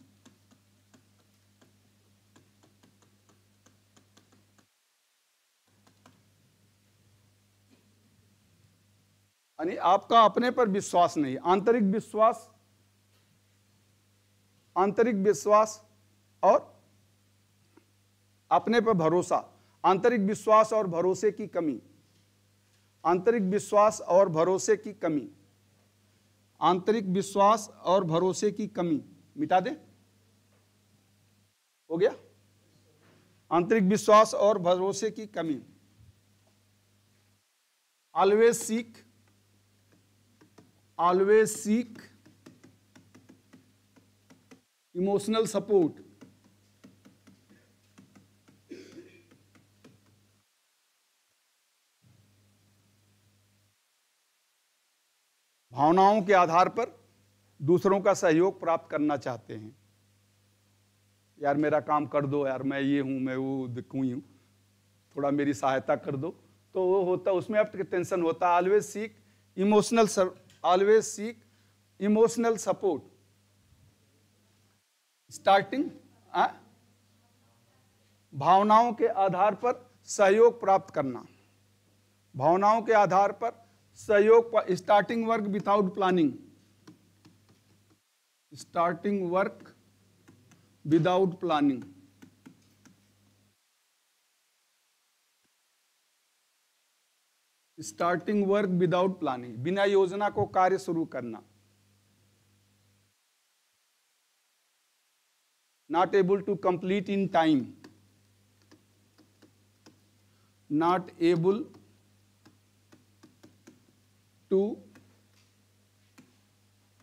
यानी आपका अपने पर विश्वास नहीं आंतरिक विश्वास आंतरिक विश्वास और अपने पर भरोसा आंतरिक विश्वास और भरोसे की कमी आंतरिक विश्वास और भरोसे की कमी आंतरिक विश्वास और भरोसे की कमी मिटा दे हो गया आंतरिक विश्वास और भरोसे की कमी ऑलवेज सीख always seek emotional support भावनाओं के आधार पर दूसरों का सहयोग प्राप्त करना चाहते हैं यार मेरा काम कर दो यार मैं ये हूं मैं वो दिखू हूं थोड़ा मेरी सहायता कर दो तो वो होता उसमें अब टेंशन होता always seek emotional always seek emotional support. Starting हाँ? भावनाओं के आधार पर सहयोग प्राप्त करना भावनाओं के आधार पर सहयोग starting work without planning starting work without planning starting work without planning बिना योजना को कार्य शुरू करना not able to complete in time not able to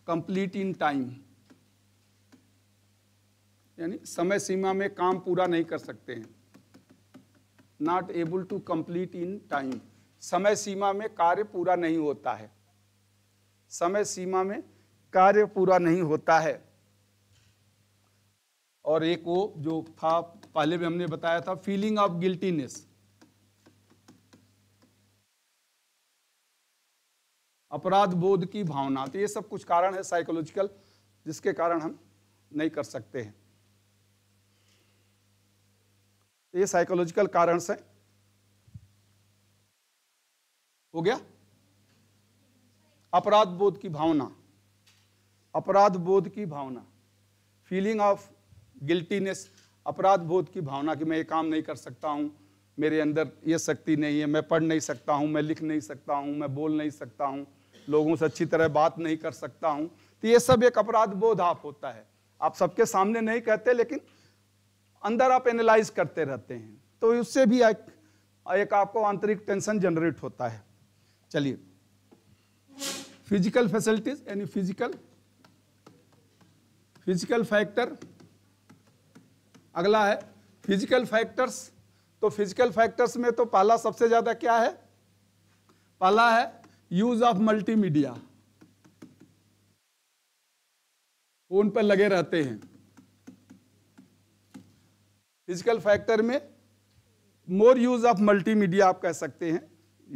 complete in time यानी समय सीमा में काम पूरा नहीं कर सकते हैं not able to complete in time समय सीमा में कार्य पूरा नहीं होता है समय सीमा में कार्य पूरा नहीं होता है और एक वो जो था पहले भी हमने बताया था फीलिंग ऑफ गिल्टीनेस अपराध बोध की भावना तो ये सब कुछ कारण है साइकोलॉजिकल जिसके कारण हम नहीं कर सकते हैं ये साइकोलॉजिकल कारण से हो गया अपराध बोध की भावना अपराध बोध की भावना फीलिंग ऑफ गिल्टीनेस अपराध बोध की भावना कि मैं ये काम नहीं कर सकता हूँ मेरे अंदर ये शक्ति नहीं है मैं पढ़ नहीं सकता हूं मैं लिख नहीं सकता हूँ मैं बोल नहीं सकता हूँ लोगों से अच्छी तरह बात नहीं कर सकता हूँ तो ये सब एक अपराध बोध आप होता है आप सबके सामने नहीं कहते लेकिन अंदर आप एनालाइज करते रहते हैं तो उससे भी एक, एक आपको आंतरिक टेंशन जनरेट होता है चलिए फिजिकल फैसिलिटीज यानी फिजिकल फिजिकल फैक्टर अगला है फिजिकल फैक्टर्स तो फिजिकल फैक्टर्स में तो पहला सबसे ज्यादा क्या है पहला है यूज ऑफ मल्टीमीडिया उन पर लगे रहते हैं फिजिकल फैक्टर में मोर यूज ऑफ मल्टीमीडिया आप कह सकते हैं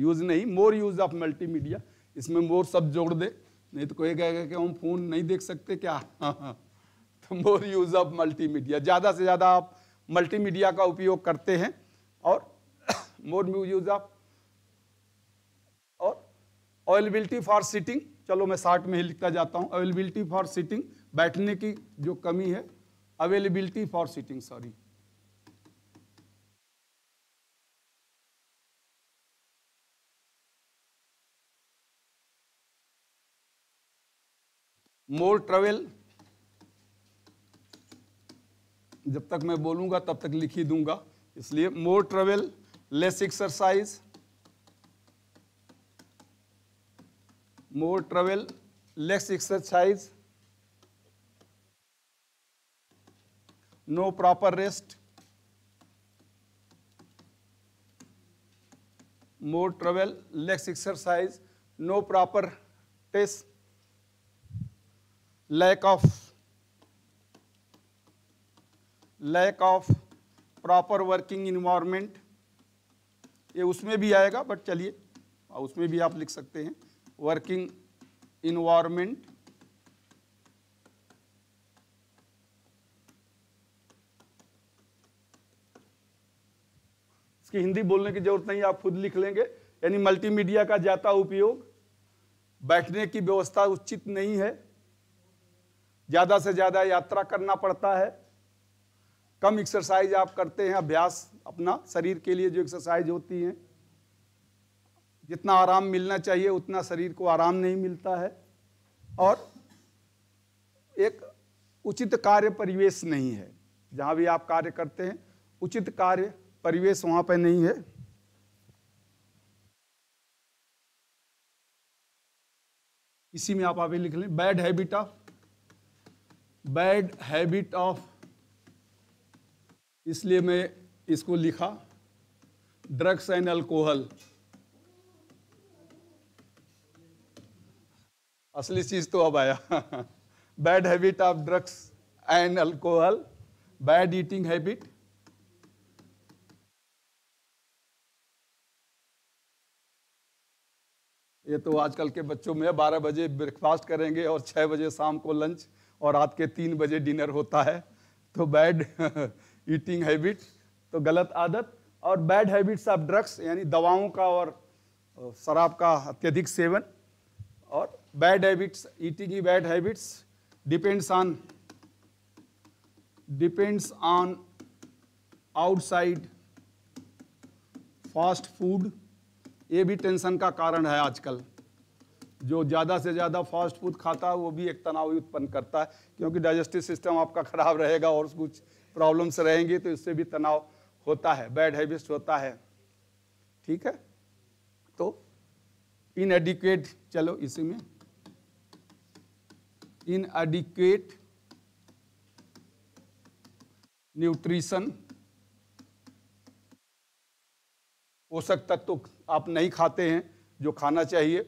यूज़ नहीं मोर यूज़ ऑफ मल्टीमीडिया इसमें मोर सब जोड़ दे नहीं तो कोई कहेगा कि हम फ़ोन नहीं देख सकते क्या [laughs] तो मोर यूज़ ऑफ मल्टीमीडिया ज़्यादा से ज़्यादा आप मल्टीमीडिया का उपयोग करते हैं और मोर यूज ऑफ और अवेलेबिलिटी फॉर सिटिंग चलो मैं शार्ट में ही लिखता जाता हूँ अवेलेबिलिटी फॉर सिटिंग बैठने की जो कमी है availability for sitting sorry more travel जब तक मैं बोलूंगा तब तक लिख ही दूंगा इसलिए more travel less exercise more travel less exercise no proper rest more travel less exercise no proper test lack of lack of proper working environment ये उसमें भी आएगा बट चलिए उसमें भी आप लिख सकते हैं वर्किंग इन्वायरमेंट इसकी हिंदी बोलने की जरूरत नहीं आप खुद लिख लेंगे यानी मल्टीमीडिया का ज्यादा उपयोग बैठने की व्यवस्था उचित नहीं है ज़्यादा से ज़्यादा यात्रा करना पड़ता है कम एक्सरसाइज आप करते हैं अभ्यास अपना शरीर के लिए जो एक्सरसाइज होती है जितना आराम मिलना चाहिए उतना शरीर को आराम नहीं मिलता है और एक उचित कार्य परिवेश नहीं है जहां भी आप कार्य करते हैं उचित कार्य परिवेश वहां पर नहीं है इसी में आप आगे लिख लें bad habit of bad habit of इसलिए मैं इसको लिखा ड्रग्स एंड अल्कोहल असली चीज तो अब आया [laughs] bad habit of drugs and alcohol bad eating habit ये तो आजकल के बच्चों में बारह बजे ब्रेकफास्ट करेंगे और 6 बजे शाम को लंच और रात के तीन बजे डिनर होता है तो बैड ईटिंग हैबिट तो गलत आदत और बैड हैबिट्स ऑफ ड्रग्स यानी दवाओं का और शराब का अत्यधिक सेवन और बैड हैबिट्स ईटिंग ही bad habits depends on depends on outside fast food ये भी टेंशन का कारण है आजकल जो ज़्यादा से ज़्यादा फास्ट फूड खाता है वो भी एक तनाव उत्पन्न करता है क्योंकि डाइजेस्टिव सिस्टम आपका ख़राब रहेगा और कुछ प्रॉब्लम्स रहेंगी तो इससे भी तनाव होता है बैड हैबिट्स होता है ठीक है तो इनएडिक्वेट चलो इसी में इनएडिक्वेट न्यूट्रिशन पोषक तत्व तो आप नहीं खाते हैं जो खाना चाहिए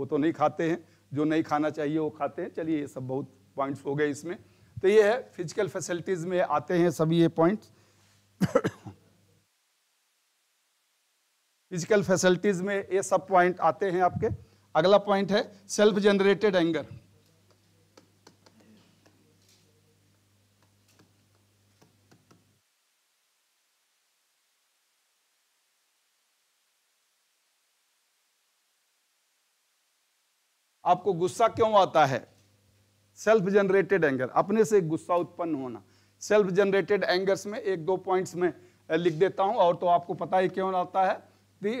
वो तो नहीं खाते हैं जो नहीं खाना चाहिए वो खाते हैं चलिए ये सब बहुत पॉइंट्स हो गए इसमें तो ये है फिजिकल फैसिलिटीज़ में आते हैं सभी ये पॉइंट्स फिजिकल फैसिलिटीज़ में ये सब पॉइंट आते हैं आपके अगला पॉइंट है सेल्फ जनरेटेड एंगर आपको गुस्सा क्यों आता है सेल्फ जनरेटेड एंगर अपने से गुस्सा उत्पन्न होना सेल्फ जनरेटेड एंगर्स में एक दो पॉइंट्स में लिख देता हूं और तो आपको पता ही क्यों आता है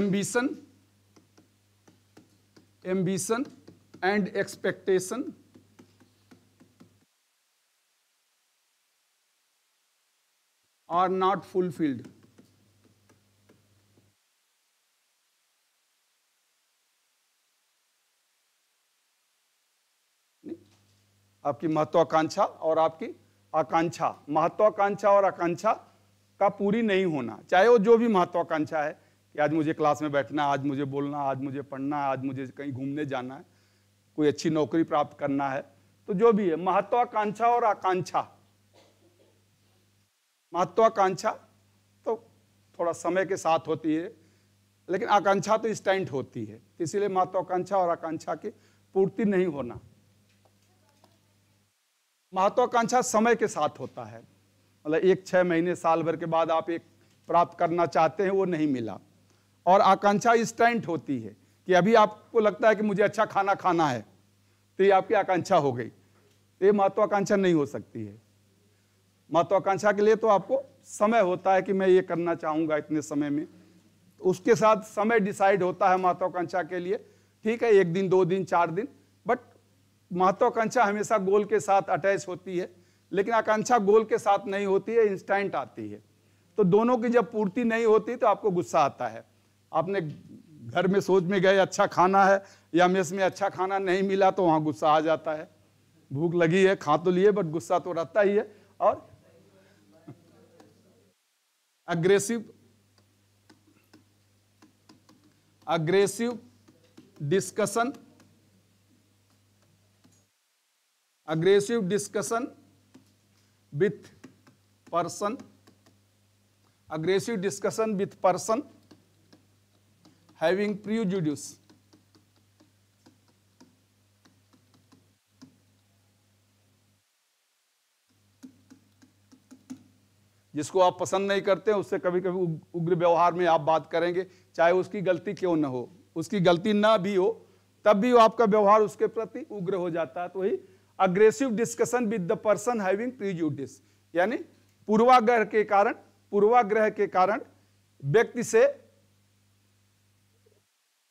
ambition ambition and expectation are not fulfilled आपकी महत्वाकांक्षा और आपकी आकांक्षा महत्वाकांक्षा और आकांक्षा का पूरी नहीं होना चाहे वो जो भी महत्वाकांक्षा है कि आज मुझे क्लास में बैठना आज मुझे बोलना आज मुझे पढ़ना आज मुझे कहीं घूमने जाना है कोई अच्छी नौकरी प्राप्त करना है तो जो भी है महत्वाकांक्षा और आकांक्षा महत्वाकांक्षा तो थोड़ा समय के साथ होती है लेकिन आकांक्षा तो इंस्टेंट होती है तो इसीलिए महत्वाकांक्षा और आकांक्षा की पूर्ति नहीं होना महत्वाकांक्षा समय के साथ होता है मतलब एक छः महीने साल भर के बाद आप एक प्राप्त करना चाहते हैं वो नहीं मिला और आकांक्षा इंस्टेंट होती है कि अभी आपको लगता है कि मुझे अच्छा खाना खाना है तो ये आपकी आकांक्षा हो गई तो ये महत्वाकांक्षा नहीं हो सकती है महत्वाकांक्षा के लिए तो आपको समय होता है कि मैं ये करना चाहूँगा इतने समय में उसके साथ समय डिसाइड होता है महत्वाकांक्षा के लिए ठीक है एक दिन दो दिन चार दिन महत्वाकांक्षा हमेशा गोल के साथ अटैच होती है लेकिन आकांक्षा गोल के साथ नहीं होती है इंस्टेंट आती है तो दोनों की जब पूर्ति नहीं होती तो आपको गुस्सा आता है आपने घर में सोच में गए अच्छा खाना है या मेस में अच्छा खाना नहीं मिला तो वहाँ गुस्सा आ जाता है भूख लगी है खा तो लिए बट गुस्सा तो रहता ही है और aggressive aggressive discussion aggressive discussion with person aggressive discussion with person having prejudice जिसको आप पसंद नहीं करते उससे कभी कभी उग्र व्यवहार में आप बात करेंगे चाहे उसकी गलती क्यों ना हो उसकी गलती ना भी हो तब भी आपका व्यवहार उसके प्रति उग्र हो जाता है तो वही aggressive discussion with the person having prejudice यानी पूर्वाग्रह के कारण पूर्वाग्रह के कारण व्यक्ति से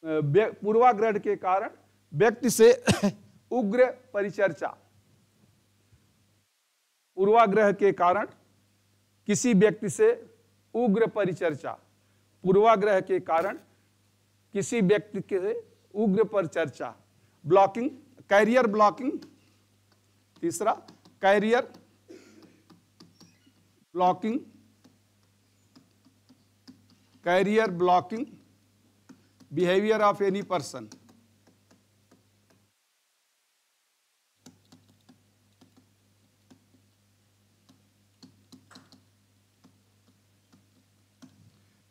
पूर्वाग्रह के कारण व्यक्ति से [coughs] उग्र परिचर्चा पूर्वाग्रह के कारण किसी व्यक्ति से उग्र परिचर्चा पूर्वाग्रह के कारण किसी व्यक्ति के उग्र परिचर्चा ब्लॉकिंग कैरियर ब्लॉकिंग तीसरा career blocking career blocking behaviour of any person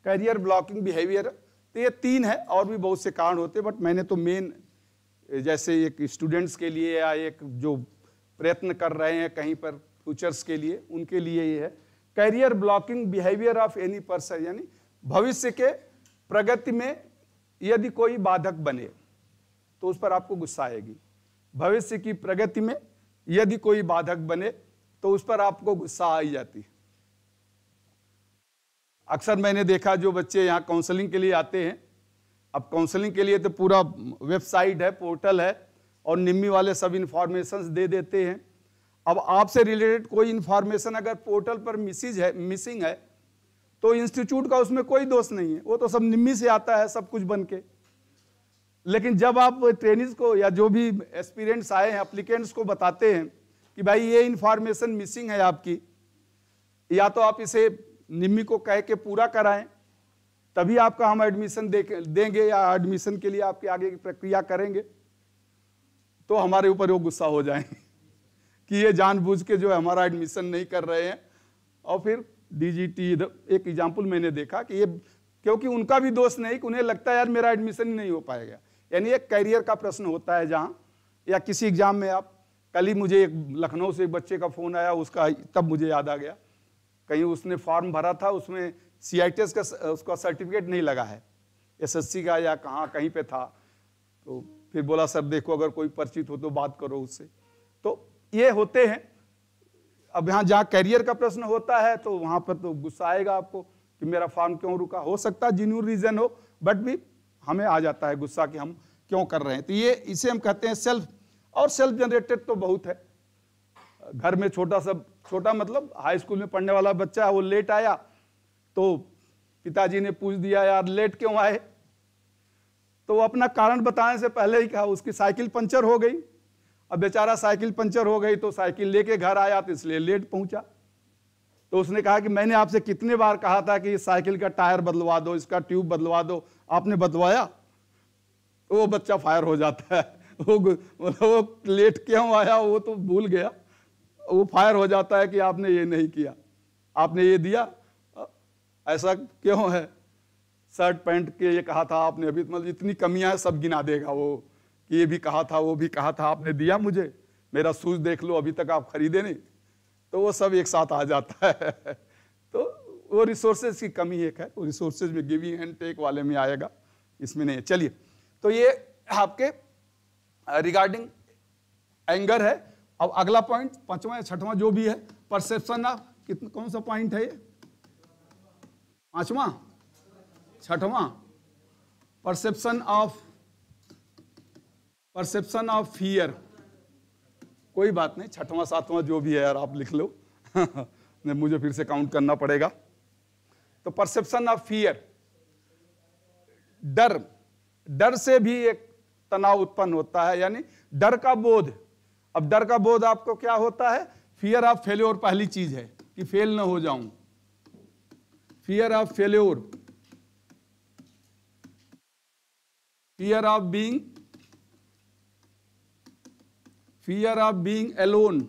career blocking behaviour तो ये तीन है और भी बहुत से कारण होते हैं बट मैंने तो मेन जैसे एक स्टूडेंट्स के लिए या एक जो प्रयत्न कर रहे हैं कहीं पर फ्यूचर्स के लिए उनके लिए ये है career blocking behaviour of any person यानी भविष्य के प्रगति में यदि कोई बाधक बने तो उस पर आपको गुस्सा आएगी भविष्य की प्रगति में यदि कोई बाधक बने तो उस पर आपको गुस्सा आई जाती है अक्सर मैंने देखा जो बच्चे यहाँ काउंसलिंग के लिए आते हैं अब काउंसलिंग के लिए तो पूरा वेबसाइट है पोर्टल है और निम्मी वाले सब इन्फॉर्मेशन दे देते हैं अब आपसे रिलेटेड कोई इन्फॉर्मेशन अगर पोर्टल पर मिसिज है मिसिंग है तो इंस्टीट्यूट का उसमें कोई दोष नहीं है वो तो सब निम्मी से आता है सब कुछ बन के लेकिन जब आप ट्रेनिज को या जो भी एक्सपीरियंस आए हैं अप्लीकेंट्स को बताते हैं कि भाई ये इन्फॉर्मेशन मिसिंग है आपकी या तो आप इसे निम्मी को कह के पूरा कराएं तभी आपका हम एडमिशन दे देंगे या एडमिशन के लिए आपके आगे की प्रक्रिया करेंगे तो हमारे ऊपर वो गुस्सा हो जाएंगे [laughs] कि ये जानबूझ के जो है हमारा एडमिशन नहीं कर रहे हैं और फिर डीजीटी एक एग्जाम्पल मैंने देखा कि ये क्योंकि उनका भी दोष नहीं कि उन्हें लगता है यार मेरा एडमिशन ही नहीं हो पाएगा यानी एक कैरियर का प्रश्न होता है जहाँ या किसी एग्जाम में आप कल ही मुझे एक लखनऊ से एक बच्चे का फ़ोन आया उसका तब मुझे याद आ गया कहीं उसने फॉर्म भरा था उसमें सी का उसका सर्टिफिकेट नहीं लगा है सी का या कहाँ कहीं पर था तो फिर बोला सर देखो अगर कोई परिचित हो तो बात करो उससे तो ये होते हैं अब यहाँ जहाँ कैरियर का प्रश्न होता है तो वहाँ पर तो गुस्सा आएगा आपको कि मेरा फॉर्म क्यों रुका हो सकता है जिन्यून रीज़न हो बट भी हमें आ जाता है गुस्सा कि हम क्यों कर रहे हैं तो ये इसे हम कहते हैं सेल्फ और सेल्फ जनरेटेड तो बहुत है घर में छोटा सा छोटा मतलब हाई स्कूल में पढ़ने वाला बच्चा है वो लेट आया तो पिताजी ने पूछ दिया यार लेट क्यों आए तो वो अपना कारण बताने से पहले ही कहा उसकी साइकिल पंचर हो गई अब बेचारा साइकिल पंचर हो गई तो साइकिल लेके घर आया तो इसलिए लेट पहुंचा तो उसने कहा कि मैंने आपसे कितने बार कहा था कि साइकिल का टायर बदलवा दो इसका ट्यूब बदलवा दो आपने बदलवाया तो वो बच्चा फायर हो जाता है [laughs] वो वो लेट क्यों आया वो तो भूल गया वो फायर हो जाता है कि आपने ये नहीं किया आपने ये दिया ऐसा क्यों है शर्ट पैंट के ये कहा था आपने अभी मतलब इतनी कमियां हैं सब गिना देगा वो कि ये भी कहा था वो भी कहा था आपने दिया मुझे मेरा सूज देख लो अभी तक आप खरीदे नहीं तो वो सब एक साथ आ जाता है [laughs] तो वो रिसोर्सेज की कमी एक है वो रिसोर्सेज में गिविंग एंड टेक वाले में आएगा इसमें नहीं चलिए तो ये आपके रिगार्डिंग एंगर है अब अगला पॉइंट पांचवा या छठवां जो भी है परसेप्शन ऑफ कितना कौन सा पॉइंट है ये पांचवा छठवां perception of perception of fear कोई बात नहीं छठवां सातवां जो भी है यार आप लिख लो [laughs] नहीं मुझे फिर से काउंट करना पड़ेगा तो परसेप्शन ऑफ फियर डर डर से भी एक तनाव उत्पन्न होता है यानी डर का बोध अब डर का बोध आपको क्या होता है फियर ऑफ फेल्योर पहली चीज है कि फेल ना हो जाऊं fear of failure fear of being fear of being alone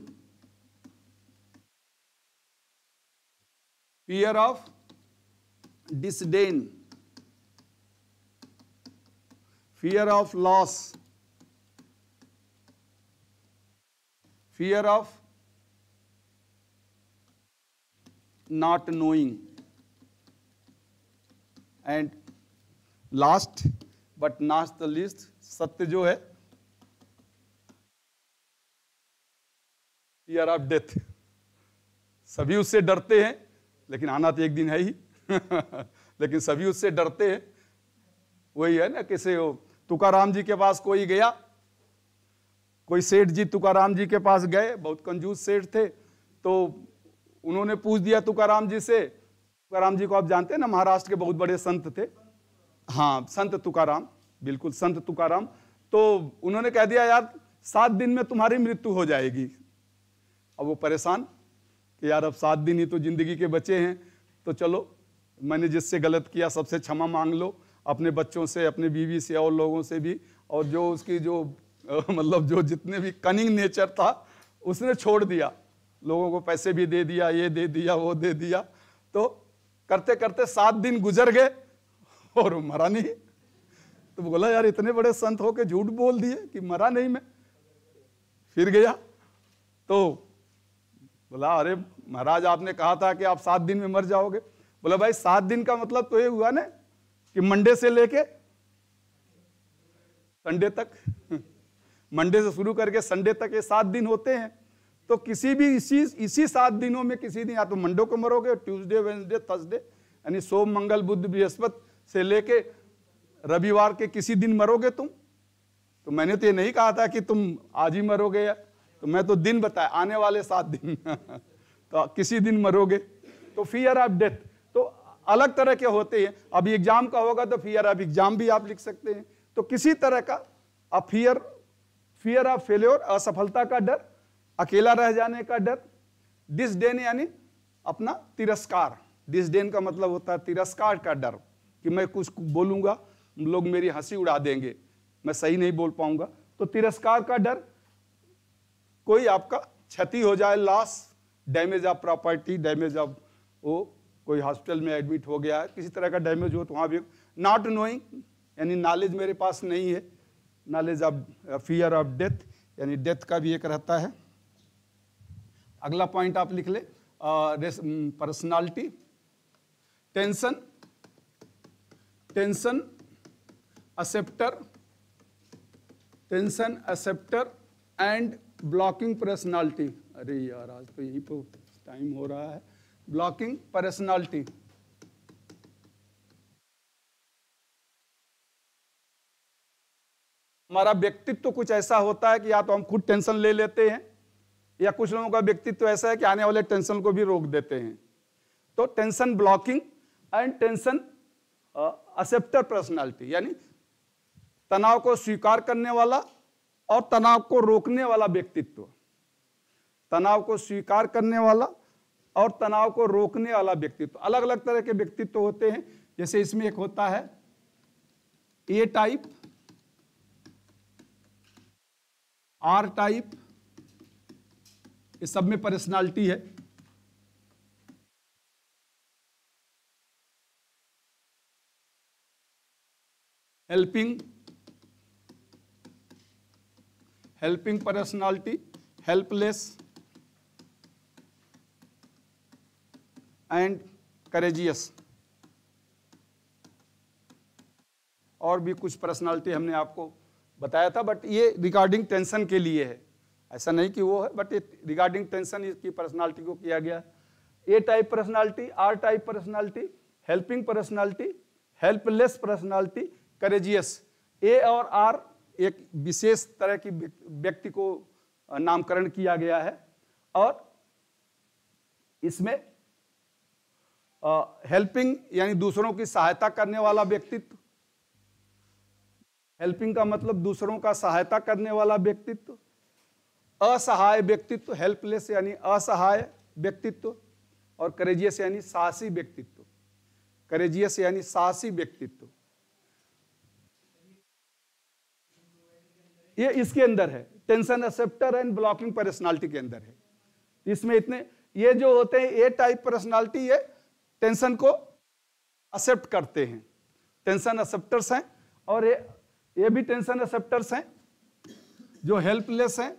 fear of disdain fear of loss fear of not knowing and last but not the least सत्य जो है फियर ऑफ डेथ सभी उससे डरते हैं लेकिन आना तो एक दिन है ही [laughs] लेकिन सभी उससे डरते हैं वही है ना किसे हो तुकाराम जी के पास कोई गया कोई सेठ जी तुकाराम जी के पास गए बहुत कंजूस सेठ थे तो उन्होंने पूछ दिया तुकाराम जी से तुकाराम जी को आप जानते हैं ना महाराष्ट्र के बहुत बड़े संत थे हाँ संत तुकाराम बिल्कुल संत तुकाराम तो उन्होंने कह दिया यार सात दिन में तुम्हारी मृत्यु हो जाएगी अब वो परेशान कि यार अब सात दिन ही तो जिंदगी के बचे हैं तो चलो मैंने जिससे गलत किया सबसे क्षमा मांग लो अपने बच्चों से अपने बीवी से और लोगों से भी और जो उसकी जो मतलब जो जितने भी कनिंग नेचर था उसने छोड़ दिया लोगों को पैसे भी दे दिया ये दे दिया वो दे दिया तो करते करते सात दिन गुजर गए और मरा नहीं तो बोला यार इतने बड़े संत होके झूठ बोल दिए कि मरा नहीं मैं फिर गया तो बोला अरे महाराज आपने कहा था कि आप सात दिन में मर जाओगे बोला भाई सात दिन का मतलब तो ये हुआ ना कि मंडे से लेके संडे तक मंडे से शुरू करके संडे तक ये सात दिन होते हैं तो किसी भी इसी इसी सात दिनों में किसी दिन या तो मंडे को मरोगे ट्यूसडे वेंसडे थर्सडे यानी सोम मंगल बुद्ध बृहस्पति से लेके रविवार के किसी दिन मरोगे तुम तो मैंने तो ये नहीं कहा था कि तुम आज ही मरोगे या तो मैं तो दिन बताया आने वाले सात दिन [laughs] तो किसी दिन मरोगे तो फियर ऑफ डेथ तो अलग तरह के होते हैं अब एग्जाम का होगा तो फियर ऑफ एग्जाम भी आप लिख सकते हैं तो किसी तरह का अब फियर फियर ऑफ फेल्योर असफलता का डर अकेला रह जाने का डर डिसडेन यानी अपना तिरस्कार डिसडेन का मतलब होता है तिरस्कार का डर कि मैं कुछ बोलूंगा लोग मेरी हंसी उड़ा देंगे मैं सही नहीं बोल पाऊंगा तो तिरस्कार का डर कोई आपका क्षति हो जाए loss damage of property damage of वो कोई हॉस्पिटल में एडमिट हो गया है किसी तरह का डैमेज हो तो वहाँ भी नॉट नोइंग यानी नॉलेज मेरे पास नहीं है knowledge of fear of death यानी डेथ का भी एक रहता है अगला पॉइंट आप लिख ले personality tension tension acceptor tension acceptor and blocking personality अरे यार आज तो यही तो टाइम हो रहा है ब्लॉकिंग पर्सनालिटी हमारा व्यक्तित्व तो कुछ ऐसा होता है कि या तो हम खुद टेंशन ले लेते हैं या कुछ लोगों का व्यक्तित्व तो ऐसा है कि आने वाले टेंशन को भी रोक देते हैं तो tension blocking and tension acceptor personality यानी तनाव को स्वीकार करने वाला और तनाव को रोकने वाला व्यक्तित्व तनाव को स्वीकार करने वाला और तनाव को रोकने वाला व्यक्तित्व अलग अलग तरह के व्यक्तित्व होते हैं जैसे इसमें एक होता है ए टाइप आर टाइप इस सब में पर्सनालिटी है helping helping personality helpless and courageous और भी कुछ पर्सनालिटी हमने आपको बताया था बट ये रिगार्डिंग टेंशन के लिए है ऐसा नहीं कि वो है बट ये रिगार्डिंग टेंशन इसकी पर्सनालिटी को किया गया A type personality R type personality helping personality helpless personality courageous A और आर एक विशेष तरह की व्यक्ति को नामकरण किया गया है और इसमें हेल्पिंग यानी दूसरों की सहायता करने वाला व्यक्तित्व हेल्पिंग का मतलब दूसरों का सहायता करने वाला व्यक्तित्व असहाय व्यक्तित्व हेल्पलेस यानी असहाय व्यक्तित्व और करेजियस यानी साहसी व्यक्तित्व करेजियस यानी साहसी व्यक्तित्व ये इसके अंदर है tension acceptor and blocking personality के अंदर है इसमें इतने ये जो होते हैं ए टाइप पर्सनालिटी ये टेंशन को एक्सेप्ट करते हैं टेंशन एक्सेप्टर्स हैं और ये ये भी टेंशन एक्सेप्टर्स हैं जो हेल्पलेस हैं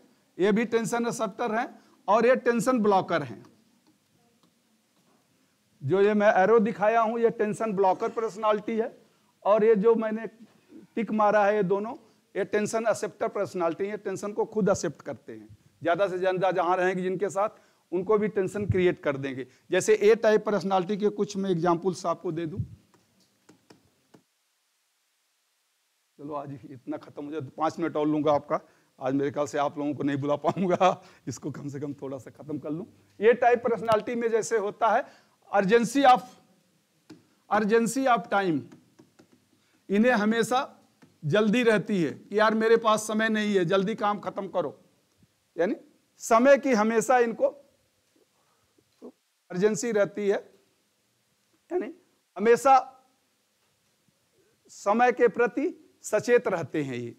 ये भी टेंशन एक्सेप्टर हैं और ये टेंशन ब्लॉकर हैं जो ये मैं एरो दिखाया हूं ये टेंशन ब्लॉकर पर्सनालिटी है और ये जो मैंने टिक मारा है ये दोनों ये टेंशन असेप्टर पर्सनालिटी है टेंशन को खुद असेप्ट करते हैं ज़्यादा से ज़्यादा जहां रहेंगे जिनके साथ उनको भी टेंशन क्रिएट कर देंगे जैसे ए टाइप पर्सनालिटी के कुछ मैं एग्जाम्पल्स आपको दे दूँ चलो आज इतना ख़त्म हो जाए तो पाँच मिनट और लूंगा आपका आज मेरे ख्याल से आप लोगों को नहीं बुला पाऊंगा इसको कम से कम थोड़ा सा ख़त्म कर लू ये टाइप पर्सनालिटी में जैसे होता है urgency of urgency of time इन्हें हमेशा जल्दी रहती है कि यार मेरे पास समय नहीं है जल्दी काम खत्म करो यानी समय की हमेशा इनको अर्जेंसी रहती है यानी हमेशा समय के प्रति सचेत रहते हैं ये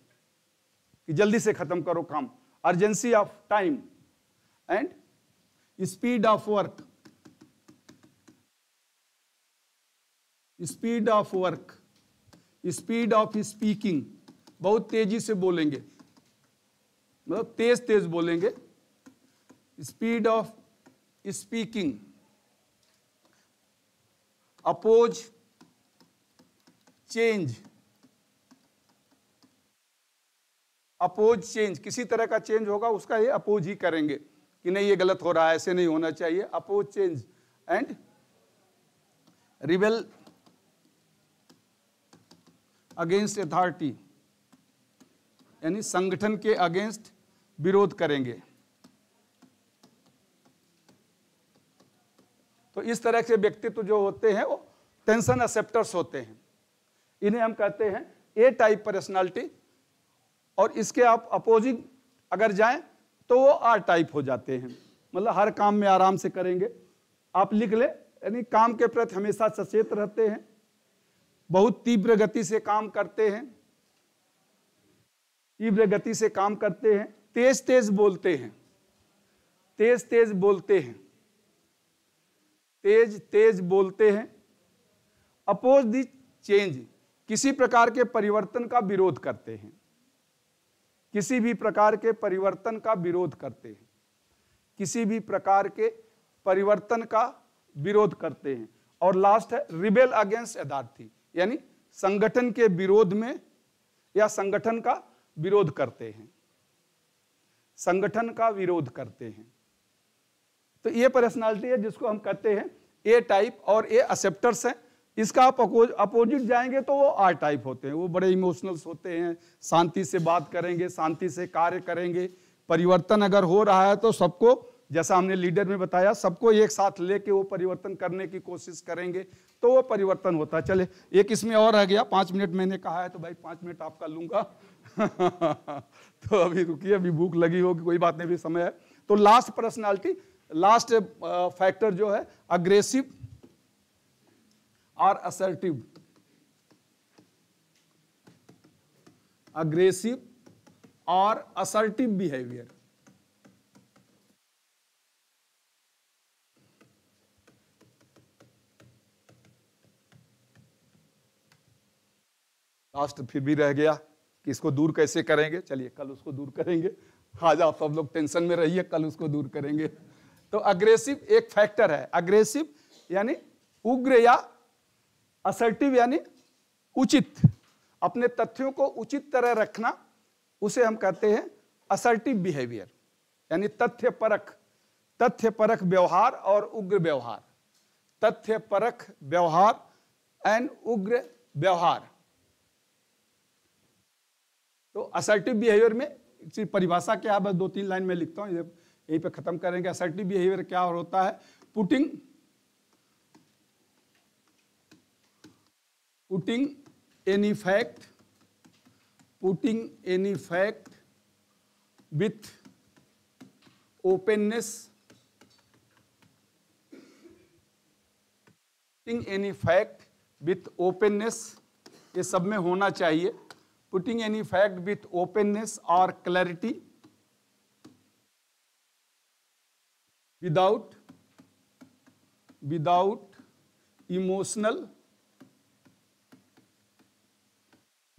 कि जल्दी से खत्म करो काम urgency of time and speed of work speed of work speed of speaking बहुत तेजी से बोलेंगे मतलब तेज तेज बोलेंगे speed of speaking oppose change oppose change किसी तरह का चेंज होगा उसका ये अपोज ही करेंगे कि नहीं ये गलत हो रहा है ऐसे नहीं होना चाहिए अपोज चेंज एंड रिवेल अगेंस्ट अथॉरिटी यानी संगठन के अगेंस्ट विरोध करेंगे तो इस तरह के व्यक्तित्व जो होते हैं वो टेंशन एक्सेप्टर्स होते हैं इन्हें हम कहते हैं ए टाइप पर्सनालिटी और इसके आप अपोजिट अगर जाएं तो वो आर टाइप हो जाते हैं मतलब हर काम में आराम से करेंगे आप लिख ले यानी काम के प्रति हमेशा सचेत रहते हैं बहुत तीव्र गति से काम करते हैं तीव्र गति से काम करते हैं तेज तेज बोलते हैं तेज तेज बोलते हैं तेज तेज बोलते हैं अपोज दी चेंज किसी प्रकार के परिवर्तन का विरोध करते हैं किसी भी प्रकार के परिवर्तन का विरोध करते हैं किसी भी प्रकार के परिवर्तन का विरोध करते हैं और लास्ट है रिबेल अगेंस्ट अदार्थी यानी संगठन के विरोध में या संगठन का विरोध करते हैं संगठन का विरोध करते हैं तो ये पर्सनालिटी है जिसको हम कहते हैं ए टाइप और ए असेप्टर्स हैं इसका आप अपोजिट जाएंगे तो वो आर टाइप होते हैं वो बड़े इमोशनल्स होते हैं शांति से बात करेंगे शांति से कार्य करेंगे परिवर्तन अगर हो रहा है तो सबको जैसा हमने लीडर में बताया सबको एक साथ लेके वो परिवर्तन करने की कोशिश करेंगे तो वो परिवर्तन होता चले एक इसमें और रह गया पाँच मिनट मैंने कहा है तो भाई पाँच मिनट आपका लूंगा [laughs] तो अभी रुकिए अभी भूख लगी होगी कोई बात नहीं भी समय है तो लास्ट पर्सनैलिटी लास्ट फैक्टर जो है अग्रेसिव और असर्टिव अग्रेसिव और असर्टिव बिहेवियर लास्ट फिर भी रह गया कि इसको दूर कैसे करेंगे चलिए कल उसको दूर करेंगे आज आप सब लोग टेंशन में रहिए कल उसको दूर करेंगे तो अग्रेसिव एक फैक्टर है अग्रेसिव यानी उग्र या असर्टिव यानी उचित अपने तथ्यों को उचित तरह रखना उसे हम कहते हैं असर्टिव बिहेवियर यानी तथ्य तथ्य परख व्यवहार और उग्र व्यवहार तथ्य परख व्यवहार एंड उग्र व्यवहार तो असर्टिव बिहेवियर में परिभाषा क्या है बस दो तीन लाइन में लिखता हूँ यहीं पे खत्म करेंगे असर्टिव बिहेवियर क्या होता है putting putting any fact putting any fact with openness putting any fact with openness ये सब में होना चाहिए putting any fact with openness or clarity without without emotional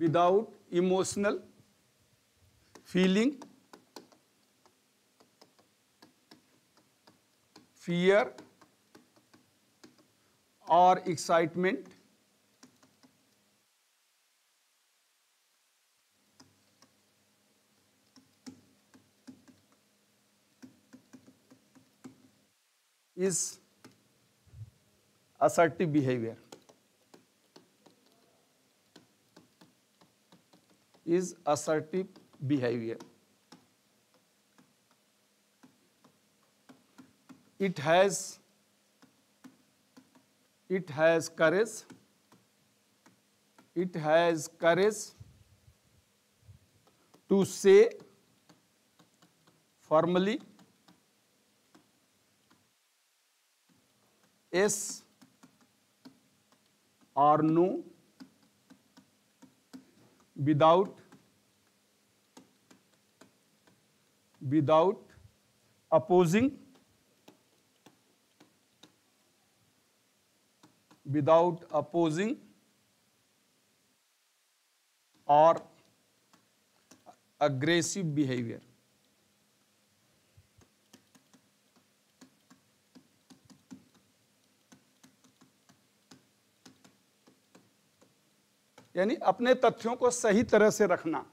without emotional feeling fear or excitement is assertive behavior is assertive behavior it has it has courage it has courage to say formally yes or no without without opposing without opposing और aggressive behaviour यानी अपने तथ्यों को सही तरह से रखना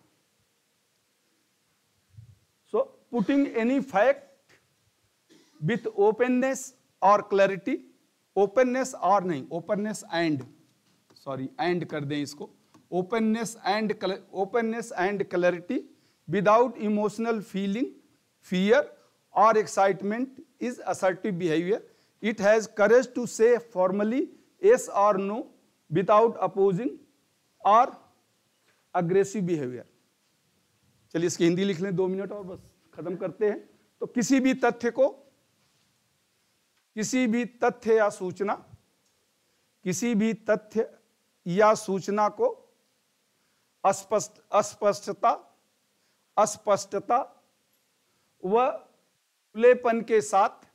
so putting any fact with openness और क्लैरिटी ओपननेस और नहीं ओपननेस एंड सॉरी एंड कर दें इसको openness and openness and clarity without emotional feeling fear और excitement is assertive behaviour it has courage to say formally yes और no without opposing और aggressive behaviour चलिए इसकी हिंदी लिख लें दो मिनट और बस खत्म करते हैं तो किसी भी तथ्य को किसी भी तथ्य या सूचना किसी भी तथ्य या सूचना को अस्पष्ट अस्पष्टता अस्पष्टता व खुलेपन के साथ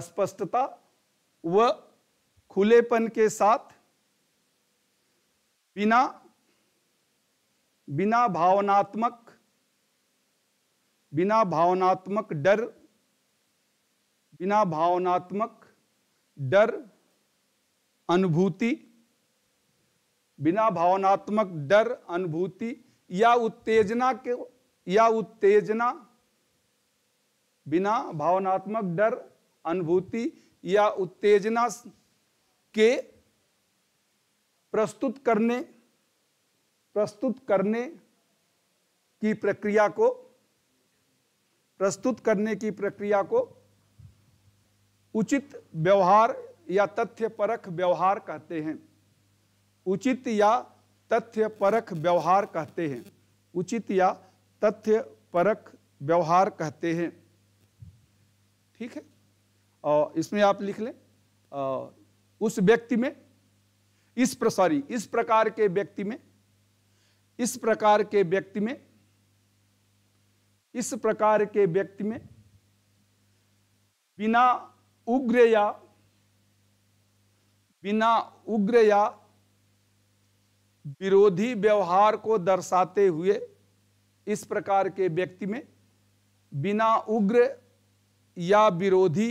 अस्पष्टता व खुलेपन के साथ बिना बिना भावनात्मक बिना भावनात्मक डर बिना भावनात्मक डर अनुभूति बिना भावनात्मक डर अनुभूति या उत्तेजना के या उत्तेजना बिना भावनात्मक डर अनुभूति या उत्तेजना के प्रस्तुत करने प्रस्तुत करने की प्रक्रिया को प्रस्तुत करने की प्रक्रिया को उचित व्यवहार या तथ्य परख व्यवहार कहते हैं उचित या तथ्य परख व्यवहार कहते हैं उचित या तथ्य परख व्यवहार कहते हैं ठीक है और इसमें आप लिख लें उस व्यक्ति में इस प्र सॉरी इस प्रकार के व्यक्ति में इस प्रकार के व्यक्ति में इस प्रकार के व्यक्ति में बिना उग्र या बिना उग्र या विरोधी व्यवहार को दर्शाते हुए इस प्रकार के व्यक्ति में बिना उग्र या विरोधी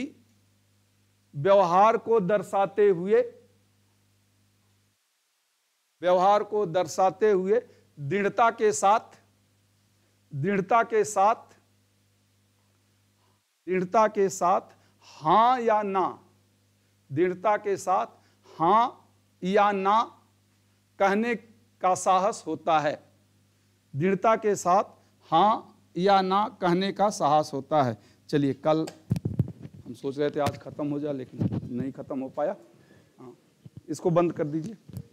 व्यवहार को दर्शाते हुए व्यवहार को दर्शाते हुए दृढ़ता के साथ दृढ़ता के साथ दृढ़ता के साथ हाँ या ना दृढ़ता के साथ हाँ या ना कहने का साहस होता है दृढ़ता के साथ हाँ या ना कहने का साहस होता है चलिए कल हम सोच रहे थे आज ख़त्म हो जाए लेकिन नहीं ख़त्म हो पाया हाँ इसको बंद कर दीजिए